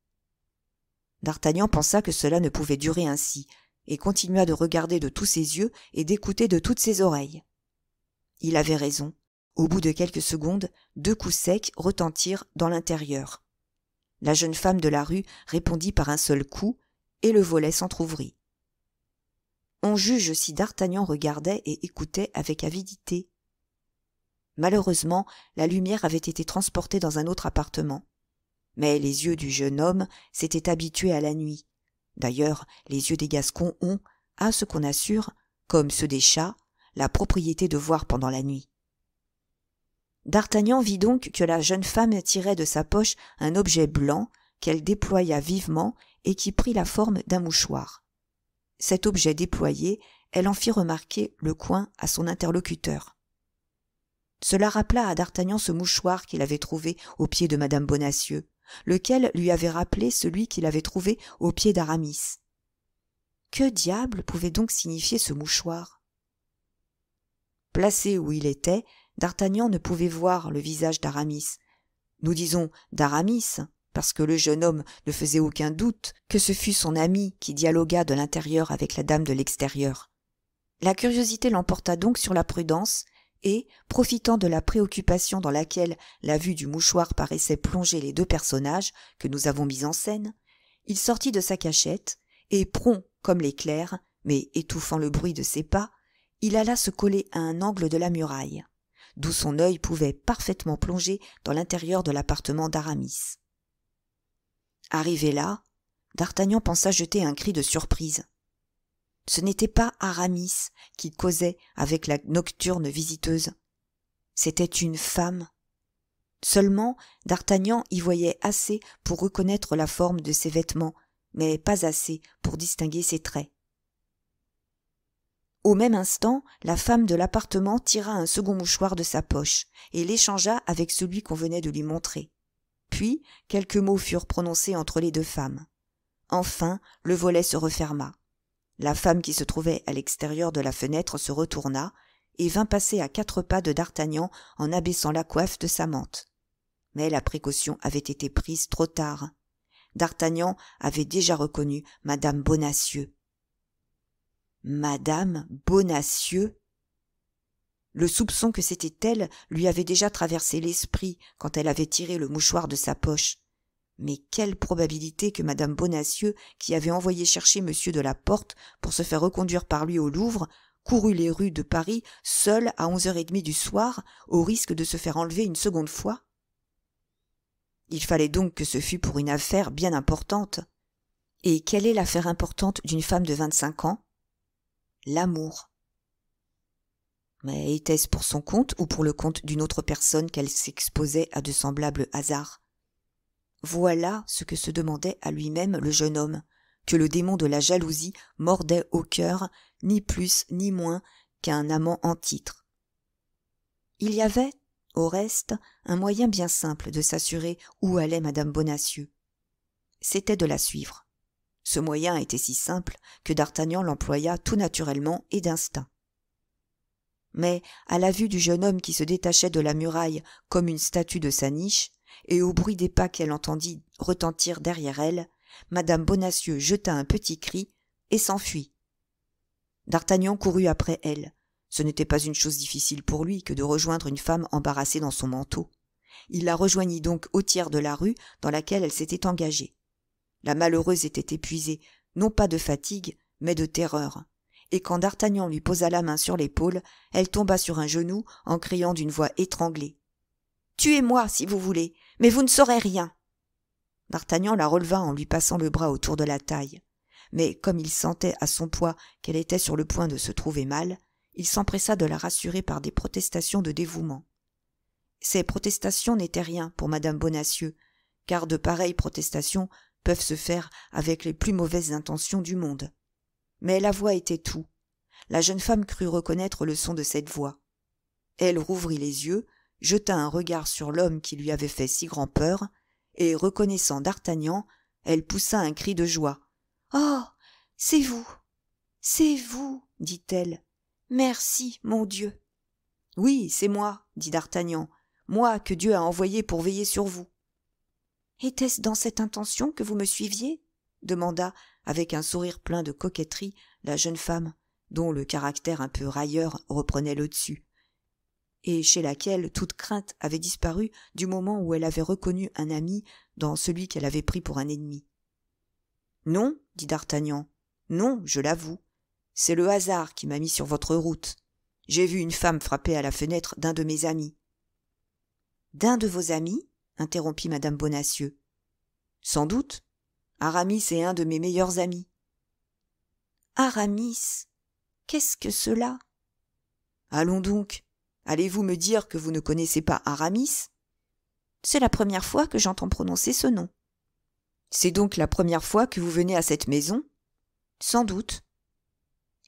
d'artagnan pensa que cela ne pouvait durer ainsi et continua de regarder de tous ses yeux et d'écouter de toutes ses oreilles il avait raison au bout de quelques secondes deux coups secs retentirent dans l'intérieur la jeune femme de la rue répondit par un seul coup et le volet s'entr'ouvrit on juge si d'artagnan regardait et écoutait avec avidité Malheureusement, la lumière avait été transportée dans un autre appartement. Mais les yeux du jeune homme s'étaient habitués à la nuit. D'ailleurs, les yeux des Gascons ont, à ce qu'on assure, comme ceux des chats, la propriété de voir pendant la nuit. D'Artagnan vit donc que la jeune femme tirait de sa poche un objet blanc qu'elle déploya vivement et qui prit la forme d'un mouchoir. Cet objet déployé, elle en fit remarquer le coin à son interlocuteur. Cela rappela à D'Artagnan ce mouchoir qu'il avait trouvé au pied de madame Bonacieux, lequel lui avait rappelé celui qu'il avait trouvé au pied d'Aramis. Que diable pouvait donc signifier ce mouchoir Placé où il était, D'Artagnan ne pouvait voir le visage d'Aramis. Nous disons d'Aramis, parce que le jeune homme ne faisait aucun doute que ce fût son ami qui dialogua de l'intérieur avec la dame de l'extérieur. La curiosité l'emporta donc sur la prudence, et, profitant de la préoccupation dans laquelle la vue du mouchoir paraissait plonger les deux personnages que nous avons mis en scène, il sortit de sa cachette, et prompt comme l'éclair, mais étouffant le bruit de ses pas, il alla se coller à un angle de la muraille, d'où son œil pouvait parfaitement plonger dans l'intérieur de l'appartement d'Aramis. Arrivé là, D'Artagnan pensa jeter un cri de surprise, ce n'était pas aramis qui causait avec la nocturne visiteuse c'était une femme seulement d'artagnan y voyait assez pour reconnaître la forme de ses vêtements mais pas assez pour distinguer ses traits au même instant la femme de l'appartement tira un second mouchoir de sa poche et l'échangea avec celui qu'on venait de lui montrer puis quelques mots furent prononcés entre les deux femmes enfin le volet se referma la femme qui se trouvait à l'extérieur de la fenêtre se retourna et vint passer à quatre pas de D'Artagnan en abaissant la coiffe de sa mante. Mais la précaution avait été prise trop tard. D'Artagnan avait déjà reconnu Madame Bonacieux. Madame Bonacieux Le soupçon que c'était elle lui avait déjà traversé l'esprit quand elle avait tiré le mouchoir de sa poche mais quelle probabilité que madame bonacieux qui avait envoyé chercher m de la porte pour se faire reconduire par lui au louvre courût les rues de paris seule à onze heures et demie du soir au risque de se faire enlever une seconde fois il fallait donc que ce fût pour une affaire bien importante et quelle est l'affaire importante d'une femme de vingt-cinq ans l'amour mais était-ce pour son compte ou pour le compte d'une autre personne qu'elle s'exposait à de semblables hasards voilà ce que se demandait à lui-même le jeune homme que le démon de la jalousie mordait au cœur ni plus ni moins qu'un amant en titre il y avait au reste un moyen bien simple de s'assurer où allait Madame bonacieux c'était de la suivre ce moyen était si simple que d'artagnan l'employa tout naturellement et d'instinct mais à la vue du jeune homme qui se détachait de la muraille comme une statue de sa niche et au bruit des pas qu'elle entendit retentir derrière elle, madame Bonacieux jeta un petit cri et s'enfuit. D'Artagnan courut après elle. Ce n'était pas une chose difficile pour lui que de rejoindre une femme embarrassée dans son manteau. Il la rejoignit donc au tiers de la rue dans laquelle elle s'était engagée. La malheureuse était épuisée, non pas de fatigue, mais de terreur. Et quand D'Artagnan lui posa la main sur l'épaule, elle tomba sur un genou en criant d'une voix étranglée. Tuez-moi, si vous voulez, mais vous ne saurez rien. D'Artagnan la releva en lui passant le bras autour de la taille. Mais comme il sentait à son poids qu'elle était sur le point de se trouver mal, il s'empressa de la rassurer par des protestations de dévouement. Ces protestations n'étaient rien pour madame Bonacieux, car de pareilles protestations peuvent se faire avec les plus mauvaises intentions du monde. Mais la voix était tout. La jeune femme crut reconnaître le son de cette voix. Elle rouvrit les yeux, jeta un regard sur l'homme qui lui avait fait si grand peur, et reconnaissant d'Artagnan, elle poussa un cri de joie. Oh c'est vous C'est vous dit-elle. Merci, mon Dieu Oui, c'est moi, dit d'Artagnan, moi que Dieu a envoyé pour veiller sur vous. Était-ce dans cette intention que vous me suiviez demanda, avec un sourire plein de coquetterie, la jeune femme, dont le caractère un peu railleur reprenait le dessus et chez laquelle toute crainte avait disparu du moment où elle avait reconnu un ami dans celui qu'elle avait pris pour un ennemi. Non, dit d'Artagnan, non, je l'avoue. C'est le hasard qui m'a mis sur votre route. J'ai vu une femme frapper à la fenêtre d'un de mes amis. D'un de vos amis interrompit madame Bonacieux. Sans doute. Aramis est un de mes meilleurs amis. Aramis. Qu'est-ce que cela Allons donc, Allez-vous me dire que vous ne connaissez pas Aramis C'est la première fois que j'entends prononcer ce nom. C'est donc la première fois que vous venez à cette maison Sans doute.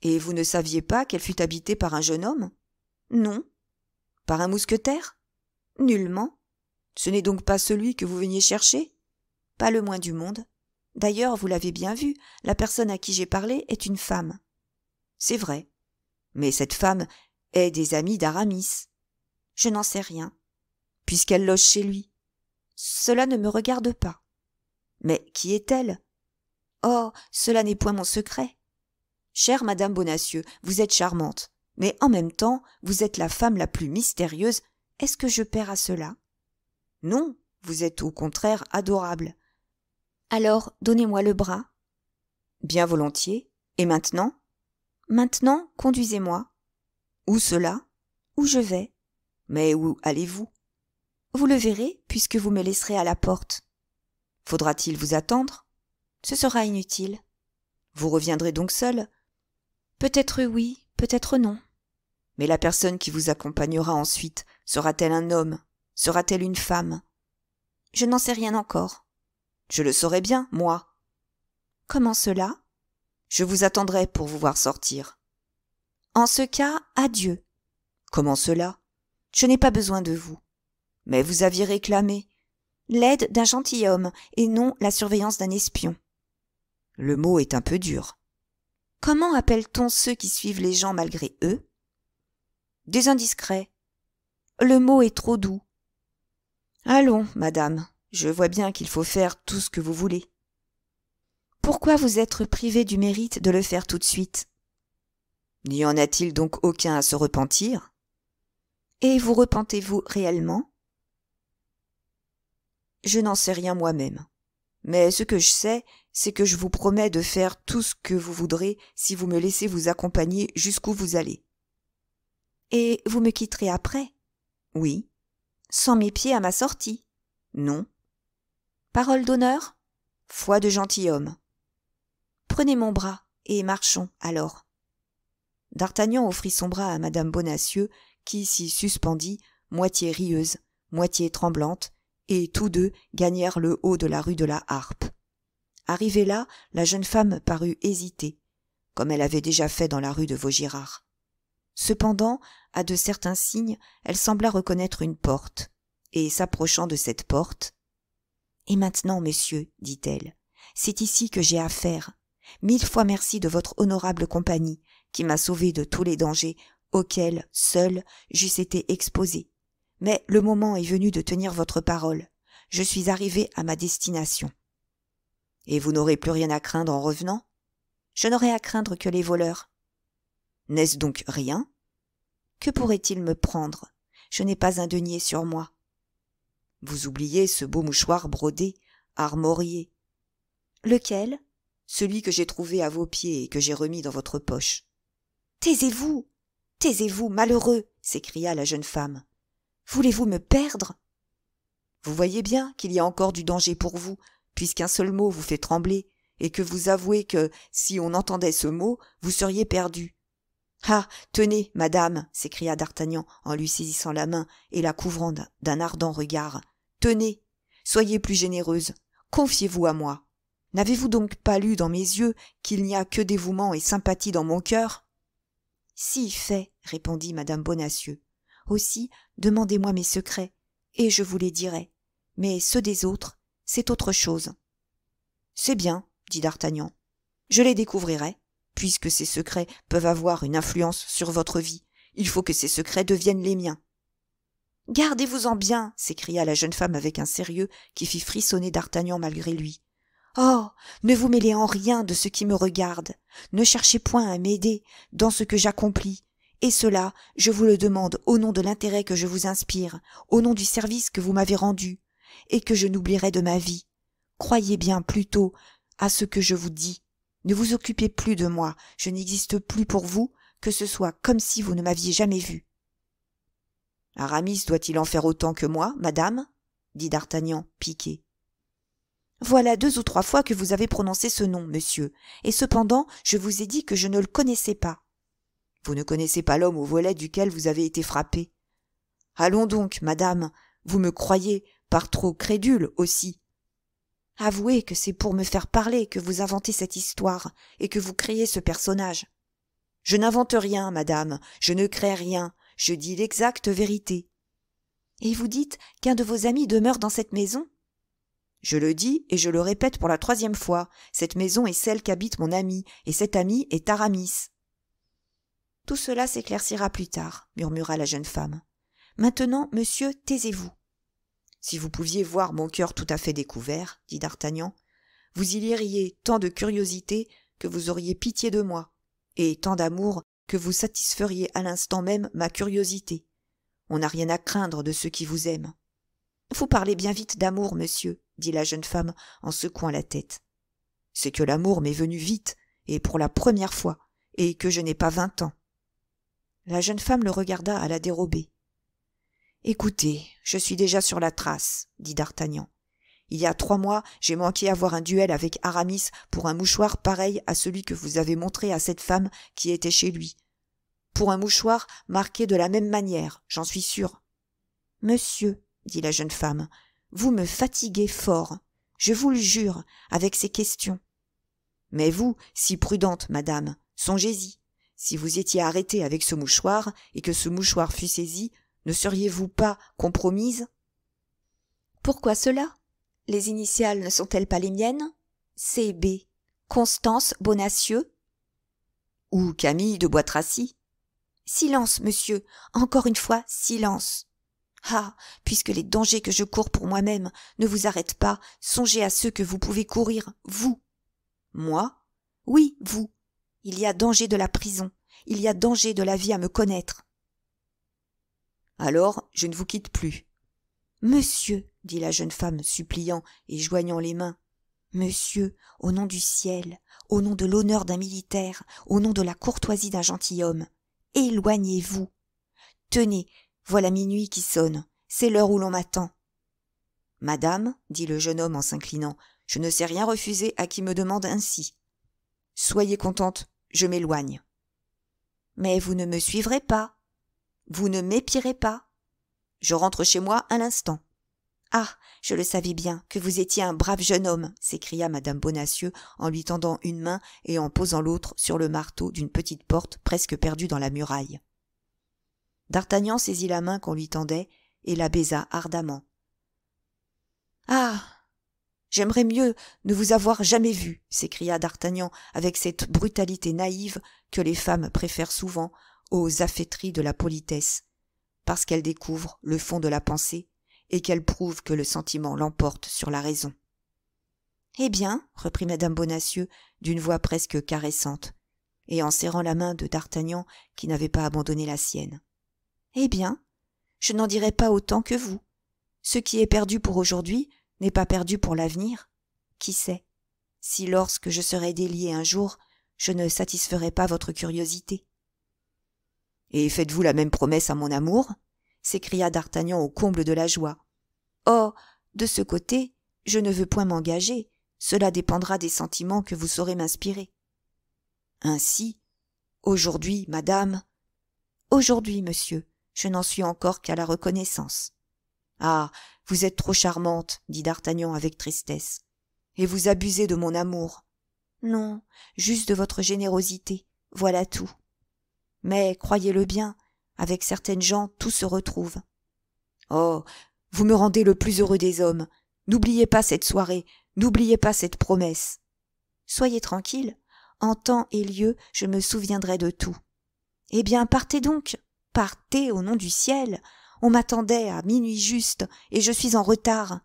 Et vous ne saviez pas qu'elle fut habitée par un jeune homme Non. Par un mousquetaire Nullement. Ce n'est donc pas celui que vous veniez chercher Pas le moins du monde. D'ailleurs, vous l'avez bien vu, la personne à qui j'ai parlé est une femme. C'est vrai. Mais cette femme est des amis d'Aramis Je n'en sais rien, puisqu'elle loge chez lui. Cela ne me regarde pas. Mais qui est-elle Oh, cela n'est point mon secret. Chère Madame Bonacieux, vous êtes charmante, mais en même temps, vous êtes la femme la plus mystérieuse. Est-ce que je perds à cela Non, vous êtes au contraire adorable. Alors, donnez-moi le bras. Bien volontiers. Et maintenant Maintenant, conduisez-moi. Où cela Où je vais. Mais où allez-vous Vous le verrez, puisque vous me laisserez à la porte. Faudra-t-il vous attendre Ce sera inutile. Vous reviendrez donc seul Peut-être oui, peut-être non. Mais la personne qui vous accompagnera ensuite sera-t-elle un homme Sera-t-elle une femme Je n'en sais rien encore. Je le saurai bien, moi. Comment cela Je vous attendrai pour vous voir sortir. En ce cas, adieu. Comment cela? Je n'ai pas besoin de vous. Mais vous aviez réclamé l'aide d'un gentilhomme et non la surveillance d'un espion. Le mot est un peu dur. Comment appelle-t-on ceux qui suivent les gens malgré eux? Des indiscrets. Le mot est trop doux. Allons, madame, je vois bien qu'il faut faire tout ce que vous voulez. Pourquoi vous être privé du mérite de le faire tout de suite? N'y en a-t-il donc aucun à se repentir Et vous repentez-vous réellement Je n'en sais rien moi-même. Mais ce que je sais, c'est que je vous promets de faire tout ce que vous voudrez si vous me laissez vous accompagner jusqu'où vous allez. Et vous me quitterez après Oui. Sans mes pieds à ma sortie Non. Parole d'honneur Foi de gentilhomme. Prenez mon bras et marchons alors d'artagnan offrit son bras à Madame bonacieux qui s'y suspendit moitié rieuse moitié tremblante et tous deux gagnèrent le haut de la rue de la harpe arrivée là la jeune femme parut hésiter comme elle avait déjà fait dans la rue de vaugirard cependant à de certains signes elle sembla reconnaître une porte et s'approchant de cette porte et maintenant messieurs dit-elle c'est ici que j'ai affaire mille fois merci de votre honorable compagnie qui m'a sauvé de tous les dangers auxquels, seul, j'eusse été exposé. Mais le moment est venu de tenir votre parole. Je suis arrivé à ma destination. Et vous n'aurez plus rien à craindre en revenant Je n'aurai à craindre que les voleurs. N'est-ce donc rien Que pourrait-il me prendre Je n'ai pas un denier sur moi. Vous oubliez ce beau mouchoir brodé, armorié. Lequel Celui que j'ai trouvé à vos pieds et que j'ai remis dans votre poche taisez-vous taisez-vous malheureux s'écria la jeune femme voulez-vous me perdre vous voyez bien qu'il y a encore du danger pour vous puisqu'un seul mot vous fait trembler et que vous avouez que si on entendait ce mot vous seriez perdu ah tenez madame s'écria d'artagnan en lui saisissant la main et la couvrant d'un ardent regard tenez soyez plus généreuse confiez-vous à moi n'avez-vous donc pas lu dans mes yeux qu'il n'y a que dévouement et sympathie dans mon cœur si fait répondit madame bonacieux aussi demandez-moi mes secrets et je vous les dirai mais ceux des autres c'est autre chose c'est bien dit d'artagnan je les découvrirai puisque ces secrets peuvent avoir une influence sur votre vie il faut que ces secrets deviennent les miens gardez-vous-en bien s'écria la jeune femme avec un sérieux qui fit frissonner d'artagnan malgré lui Oh. Ne vous mêlez en rien de ce qui me regarde, ne cherchez point à m'aider dans ce que j'accomplis, et cela, je vous le demande au nom de l'intérêt que je vous inspire, au nom du service que vous m'avez rendu, et que je n'oublierai de ma vie. Croyez bien plutôt à ce que je vous dis. Ne vous occupez plus de moi, je n'existe plus pour vous, que ce soit comme si vous ne m'aviez jamais vu. Aramis doit-il en faire autant que moi, madame dit D'Artagnan, piqué. Voilà deux ou trois fois que vous avez prononcé ce nom, monsieur, et cependant je vous ai dit que je ne le connaissais pas. Vous ne connaissez pas l'homme au volet duquel vous avez été frappé. Allons donc, madame, vous me croyez, par trop crédule aussi. Avouez que c'est pour me faire parler que vous inventez cette histoire et que vous créez ce personnage. Je n'invente rien, madame, je ne crée rien, je dis l'exacte vérité. Et vous dites qu'un de vos amis demeure dans cette maison je le dis et je le répète pour la troisième fois, cette maison est celle qu'habite mon ami, et cet ami est Aramis. Tout cela s'éclaircira plus tard, murmura la jeune femme. Maintenant, monsieur, taisez-vous. Si vous pouviez voir mon cœur tout à fait découvert, dit D'Artagnan, vous y liriez tant de curiosité que vous auriez pitié de moi, et tant d'amour que vous satisferiez à l'instant même ma curiosité. On n'a rien à craindre de ceux qui vous aiment. Vous parlez bien vite d'amour, monsieur, dit la jeune femme en secouant la tête c'est que l'amour m'est venu vite et pour la première fois et que je n'ai pas vingt ans la jeune femme le regarda à la dérobée écoutez je suis déjà sur la trace dit d'artagnan il y a trois mois j'ai manqué avoir un duel avec aramis pour un mouchoir pareil à celui que vous avez montré à cette femme qui était chez lui pour un mouchoir marqué de la même manière j'en suis sûr monsieur dit la jeune femme vous me fatiguez fort, je vous le jure, avec ces questions. Mais vous, si prudente, madame, songez-y. Si vous étiez arrêtée avec ce mouchoir et que ce mouchoir fût saisi, ne seriez-vous pas compromise Pourquoi cela Les initiales ne sont-elles pas les miennes c b Constance Bonacieux Ou Camille de Bois-Tracy Silence, monsieur, encore une fois silence. Ah. Puisque les dangers que je cours pour moi même ne vous arrêtent pas, songez à ceux que vous pouvez courir, vous. Moi? Oui, vous. Il y a danger de la prison, il y a danger de la vie à me connaître. Alors je ne vous quitte plus. Monsieur, dit la jeune femme, suppliant et joignant les mains, Monsieur, au nom du ciel, au nom de l'honneur d'un militaire, au nom de la courtoisie d'un gentilhomme, éloignez vous. Tenez, voilà minuit qui sonne, c'est l'heure où l'on m'attend. Madame, dit le jeune homme en s'inclinant, je ne sais rien refuser à qui me demande ainsi. Soyez contente, je m'éloigne. Mais vous ne me suivrez pas. Vous ne m'épirez pas. Je rentre chez moi à l'instant. Ah. Je le savais bien, que vous étiez un brave jeune homme, s'écria madame Bonacieux en lui tendant une main et en posant l'autre sur le marteau d'une petite porte presque perdue dans la muraille d'artagnan saisit la main qu'on lui tendait et la baisa ardemment ah j'aimerais mieux ne vous avoir jamais vue s'écria d'artagnan avec cette brutalité naïve que les femmes préfèrent souvent aux affêteries de la politesse parce qu'elles découvrent le fond de la pensée et qu'elles prouvent que le sentiment l'emporte sur la raison eh bien reprit mme bonacieux d'une voix presque caressante et en serrant la main de d'artagnan qui n'avait pas abandonné la sienne eh bien, je n'en dirai pas autant que vous. Ce qui est perdu pour aujourd'hui n'est pas perdu pour l'avenir. Qui sait si lorsque je serai délié un jour, je ne satisferai pas votre curiosité. Et faites-vous la même promesse à mon amour s'écria D'Artagnan au comble de la joie. Oh, de ce côté, je ne veux point m'engager, cela dépendra des sentiments que vous saurez m'inspirer. Ainsi, aujourd'hui, madame. Aujourd'hui, monsieur, je n'en suis encore qu'à la reconnaissance. Ah. Vous êtes trop charmante, dit D'Artagnan avec tristesse. Et vous abusez de mon amour. Non, juste de votre générosité, voilà tout. Mais, croyez le bien, avec certaines gens tout se retrouve. Oh. Vous me rendez le plus heureux des hommes. N'oubliez pas cette soirée, n'oubliez pas cette promesse. Soyez tranquille, en temps et lieu je me souviendrai de tout. Eh bien, partez donc partez au nom du ciel. On m'attendait à minuit juste, et je suis en retard.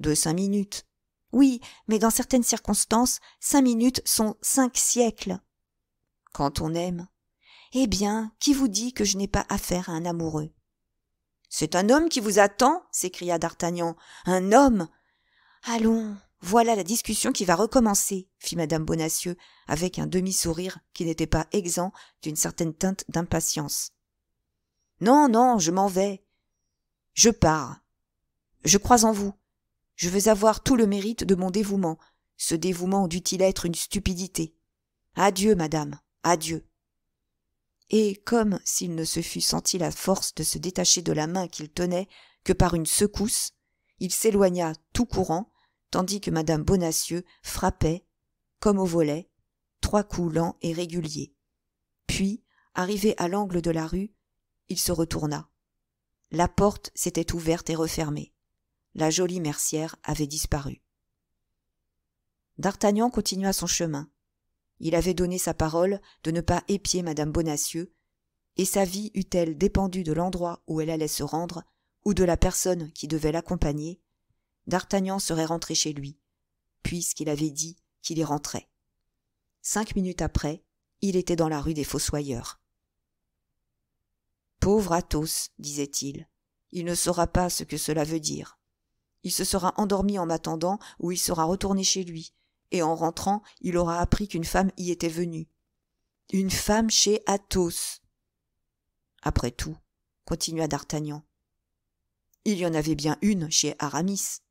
De cinq minutes. Oui, mais dans certaines circonstances, cinq minutes sont cinq siècles. Quand on aime. Eh bien, qui vous dit que je n'ai pas affaire à un amoureux? C'est un homme qui vous attend, s'écria d'Artagnan. Un homme. Allons, voilà la discussion qui va recommencer, fit madame Bonacieux, avec un demi sourire qui n'était pas exempt d'une certaine teinte d'impatience. Non, non, je m'en vais. Je pars. Je crois en vous. Je veux avoir tout le mérite de mon dévouement. Ce dévouement dut-il être une stupidité. Adieu, madame, adieu. Et comme s'il ne se fût senti la force de se détacher de la main qu'il tenait que par une secousse, il s'éloigna tout courant, tandis que madame Bonacieux frappait, comme au volet, trois coups lents et réguliers. Puis, arrivé à l'angle de la rue, il se retourna. La porte s'était ouverte et refermée. La jolie mercière avait disparu. D'Artagnan continua son chemin. Il avait donné sa parole de ne pas épier madame Bonacieux, et sa vie eût-elle dépendu de l'endroit où elle allait se rendre ou de la personne qui devait l'accompagner, D'Artagnan serait rentré chez lui, puisqu'il avait dit qu'il y rentrait. Cinq minutes après, il était dans la rue des Fossoyeurs pauvre athos disait-il il ne saura pas ce que cela veut dire il se sera endormi en m'attendant ou il sera retourné chez lui et en rentrant il aura appris qu'une femme y était venue une femme chez athos après tout continua d'artagnan il y en avait bien une chez aramis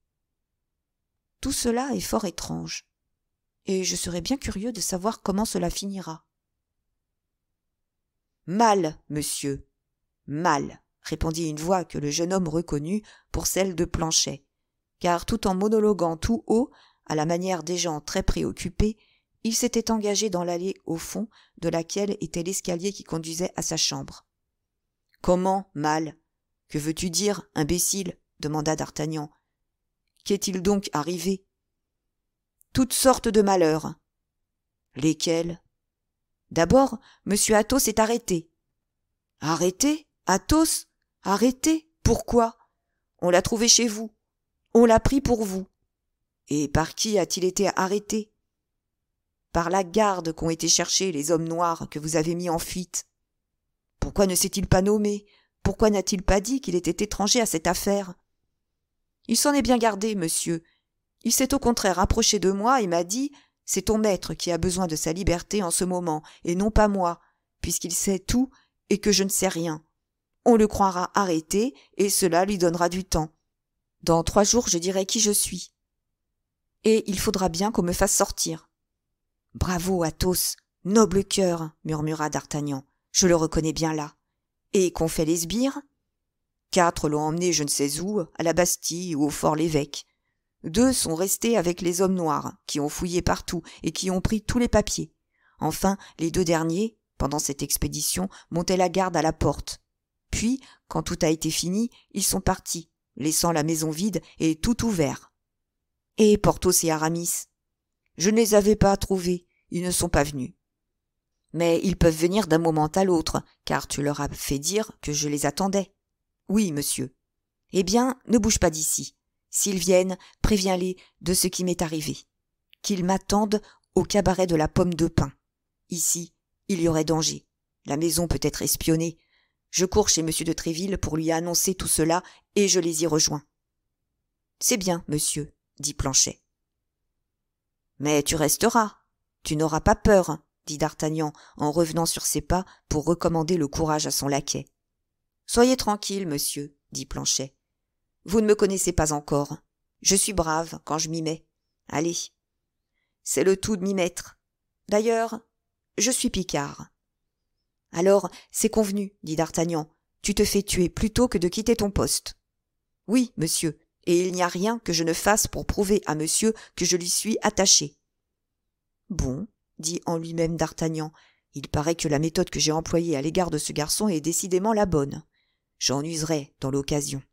tout cela est fort étrange et je serais bien curieux de savoir comment cela finira mal monsieur mal répondit une voix que le jeune homme reconnut pour celle de planchet car tout en monologuant tout haut à la manière des gens très préoccupés il s'était engagé dans l'allée au fond de laquelle était l'escalier qui conduisait à sa chambre comment mal que veux-tu dire imbécile demanda d'artagnan qu'est-il donc arrivé toutes sortes de malheurs lesquels d'abord m athos est arrêté arrêté Athos Arrêté Pourquoi On l'a trouvé chez vous. On l'a pris pour vous. Et par qui a-t-il été arrêté Par la garde qu'ont été cherchés les hommes noirs que vous avez mis en fuite. Pourquoi ne s'est-il pas nommé Pourquoi n'a-t-il pas dit qu'il était étranger à cette affaire Il s'en est bien gardé, monsieur. Il s'est au contraire approché de moi et m'a dit C'est ton maître qui a besoin de sa liberté en ce moment, et non pas moi, puisqu'il sait tout et que je ne sais rien on le croira arrêté et cela lui donnera du temps. Dans trois jours, je dirai qui je suis. Et il faudra bien qu'on me fasse sortir. Bravo, Athos, noble cœur, murmura d'Artagnan. Je le reconnais bien là. Et qu'ont fait les sbires Quatre l'ont emmené je ne sais où, à la Bastille ou au fort l'évêque. Deux sont restés avec les hommes noirs, qui ont fouillé partout et qui ont pris tous les papiers. Enfin, les deux derniers, pendant cette expédition, montaient la garde à la porte, puis quand tout a été fini ils sont partis laissant la maison vide et tout ouvert et eh, porthos et aramis je ne les avais pas trouvés ils ne sont pas venus mais ils peuvent venir d'un moment à l'autre car tu leur as fait dire que je les attendais oui monsieur eh bien ne bouge pas d'ici s'ils viennent préviens les de ce qui m'est arrivé qu'ils m'attendent au cabaret de la pomme de pin ici il y aurait danger la maison peut être espionnée je cours chez M. de Tréville pour lui annoncer tout cela, et je les y rejoins. C'est bien, monsieur, dit Planchet. Mais tu resteras, tu n'auras pas peur, dit D'Artagnan en revenant sur ses pas pour recommander le courage à son laquais. Soyez tranquille, monsieur, dit Planchet. Vous ne me connaissez pas encore. Je suis brave quand je m'y mets. Allez. C'est le tout de m'y mettre. D'ailleurs, je suis picard. Alors, c'est convenu, dit D'Artagnan. Tu te fais tuer plutôt que de quitter ton poste. Oui, monsieur, et il n'y a rien que je ne fasse pour prouver à monsieur que je lui suis attaché. Bon, dit en lui-même D'Artagnan, il paraît que la méthode que j'ai employée à l'égard de ce garçon est décidément la bonne. J'en userai dans l'occasion.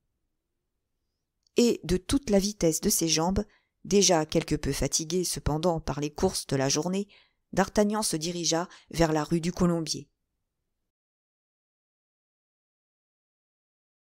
Et de toute la vitesse de ses jambes, déjà quelque peu fatigué cependant par les courses de la journée, D'Artagnan se dirigea vers la rue du Colombier.